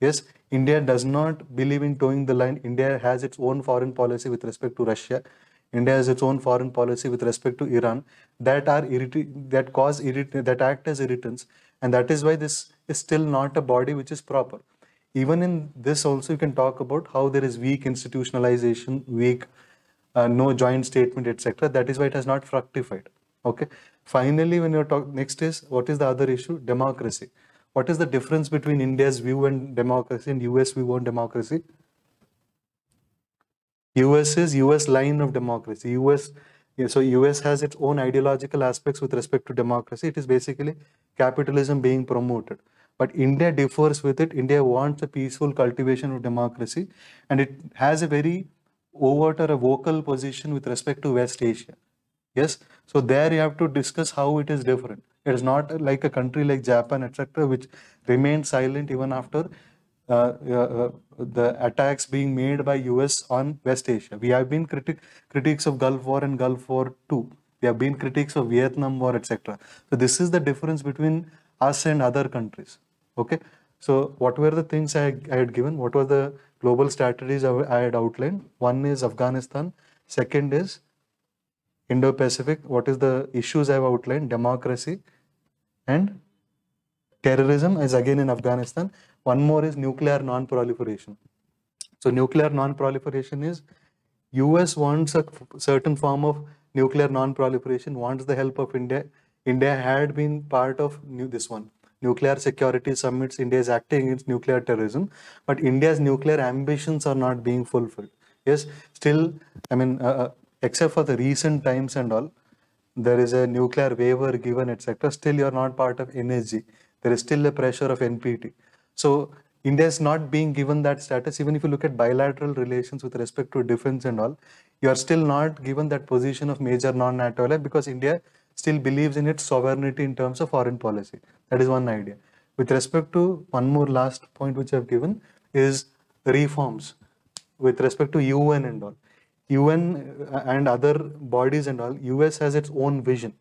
A: Yes, India does not believe in towing the line. India has its own foreign policy with respect to Russia. India has its own foreign policy with respect to Iran that are that cause that act as irritants, and that is why this is still not a body which is proper. Even in this also, you can talk about how there is weak institutionalization, weak uh, no joint statement, etc. That is why it has not fructified. Okay, Finally, when you talk next is what is the other issue? Democracy. What is the difference between India's view and democracy and US view on democracy? US is US line of democracy. US, so US has its own ideological aspects with respect to democracy. It is basically capitalism being promoted. But India differs with it. India wants a peaceful cultivation of democracy and it has a very overt or a vocal position with respect to West Asia. Yes, so there you have to discuss how it is different. It is not like a country like Japan, etc., which remained silent even after uh, uh, uh, the attacks being made by US on West Asia. We have been critic critics of Gulf War and Gulf War II. We have been critics of Vietnam War, etc. So this is the difference between us and other countries. Okay. So what were the things I, I had given? What were the global strategies I, I had outlined? One is Afghanistan. Second is Indo-Pacific, what is the issues I've outlined, democracy and terrorism is again in Afghanistan. One more is nuclear non-proliferation. So nuclear non-proliferation is US wants a certain form of nuclear non-proliferation, wants the help of India. India had been part of new, this one. Nuclear security summits, India is acting against nuclear terrorism, but India's nuclear ambitions are not being fulfilled. Yes, still, I mean, uh, uh except for the recent times and all, there is a nuclear waiver given, etc. Still, you're not part of NSG. There is still a pressure of NPT. So India is not being given that status. Even if you look at bilateral relations with respect to defense and all, you are still not given that position of major non-NATO ally because India still believes in its sovereignty in terms of foreign policy. That is one idea. With respect to one more last point which I've given is reforms with respect to UN and all. UN uh, and other bodies and all, US has its own vision.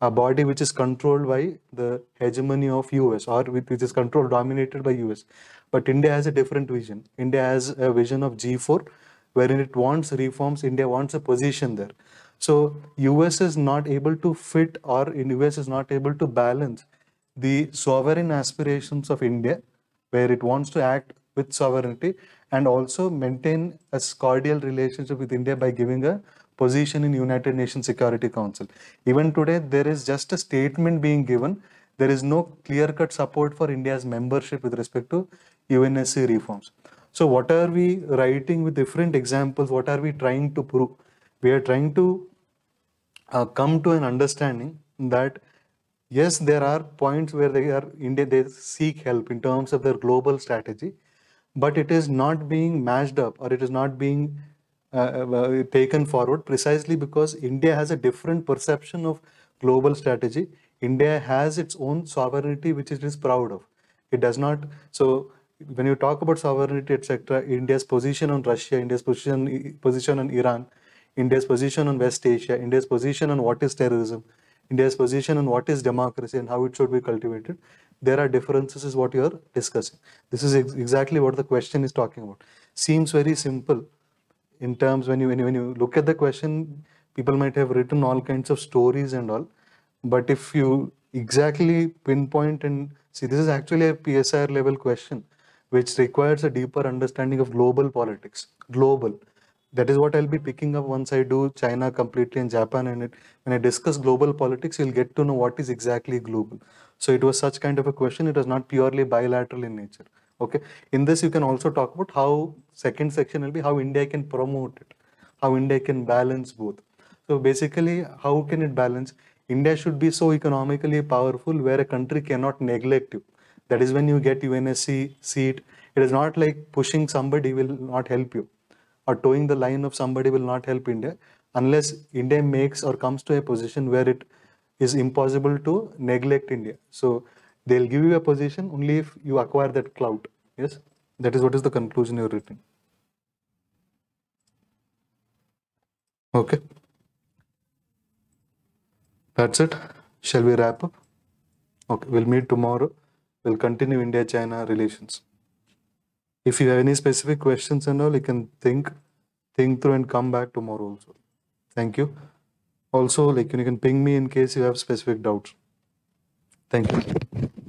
A: A body which is controlled by the hegemony of US or which is controlled, dominated by US. But India has a different vision. India has a vision of G4 wherein it wants reforms, India wants a position there. So US is not able to fit or in US is not able to balance the sovereign aspirations of India where it wants to act with sovereignty and also maintain a cordial relationship with India by giving a position in United Nations Security Council. Even today, there is just a statement being given. There is no clear-cut support for India's membership with respect to UNSC reforms. So what are we writing with different examples? What are we trying to prove? We are trying to uh, come to an understanding that yes, there are points where they are India they seek help in terms of their global strategy, but it is not being matched up or it is not being uh, uh, uh, taken forward precisely because India has a different perception of global strategy. India has its own sovereignty, which it is proud of. It does not. So when you talk about sovereignty, etc., India's position on Russia, India's position position on Iran, India's position on West Asia, India's position on what is terrorism, India's position on what is democracy and how it should be cultivated there are differences is what you're discussing. This is ex exactly what the question is talking about. Seems very simple in terms when you, when you, when you look at the question, people might have written all kinds of stories and all. But if you exactly pinpoint and see, this is actually a PSR level question, which requires a deeper understanding of global politics, global. That is what I'll be picking up once I do China completely and Japan. And it, when I discuss global politics, you'll get to know what is exactly global. So it was such kind of a question. It was not purely bilateral in nature. Okay. In this, you can also talk about how second section will be how India can promote it, how India can balance both. So basically, how can it balance? India should be so economically powerful where a country cannot neglect you. That is when you get UNSC seat. It is not like pushing somebody will not help you or towing the line of somebody will not help India unless India makes or comes to a position where it is impossible to neglect India. So they'll give you a position only if you acquire that clout. Yes, that is what is the conclusion you're writing. Okay. That's it. Shall we wrap up? Okay, we'll meet tomorrow. We'll continue India-China relations. If you have any specific questions and all, you can think, think through and come back tomorrow also. Thank you also like you can ping me in case you have specific doubts thank you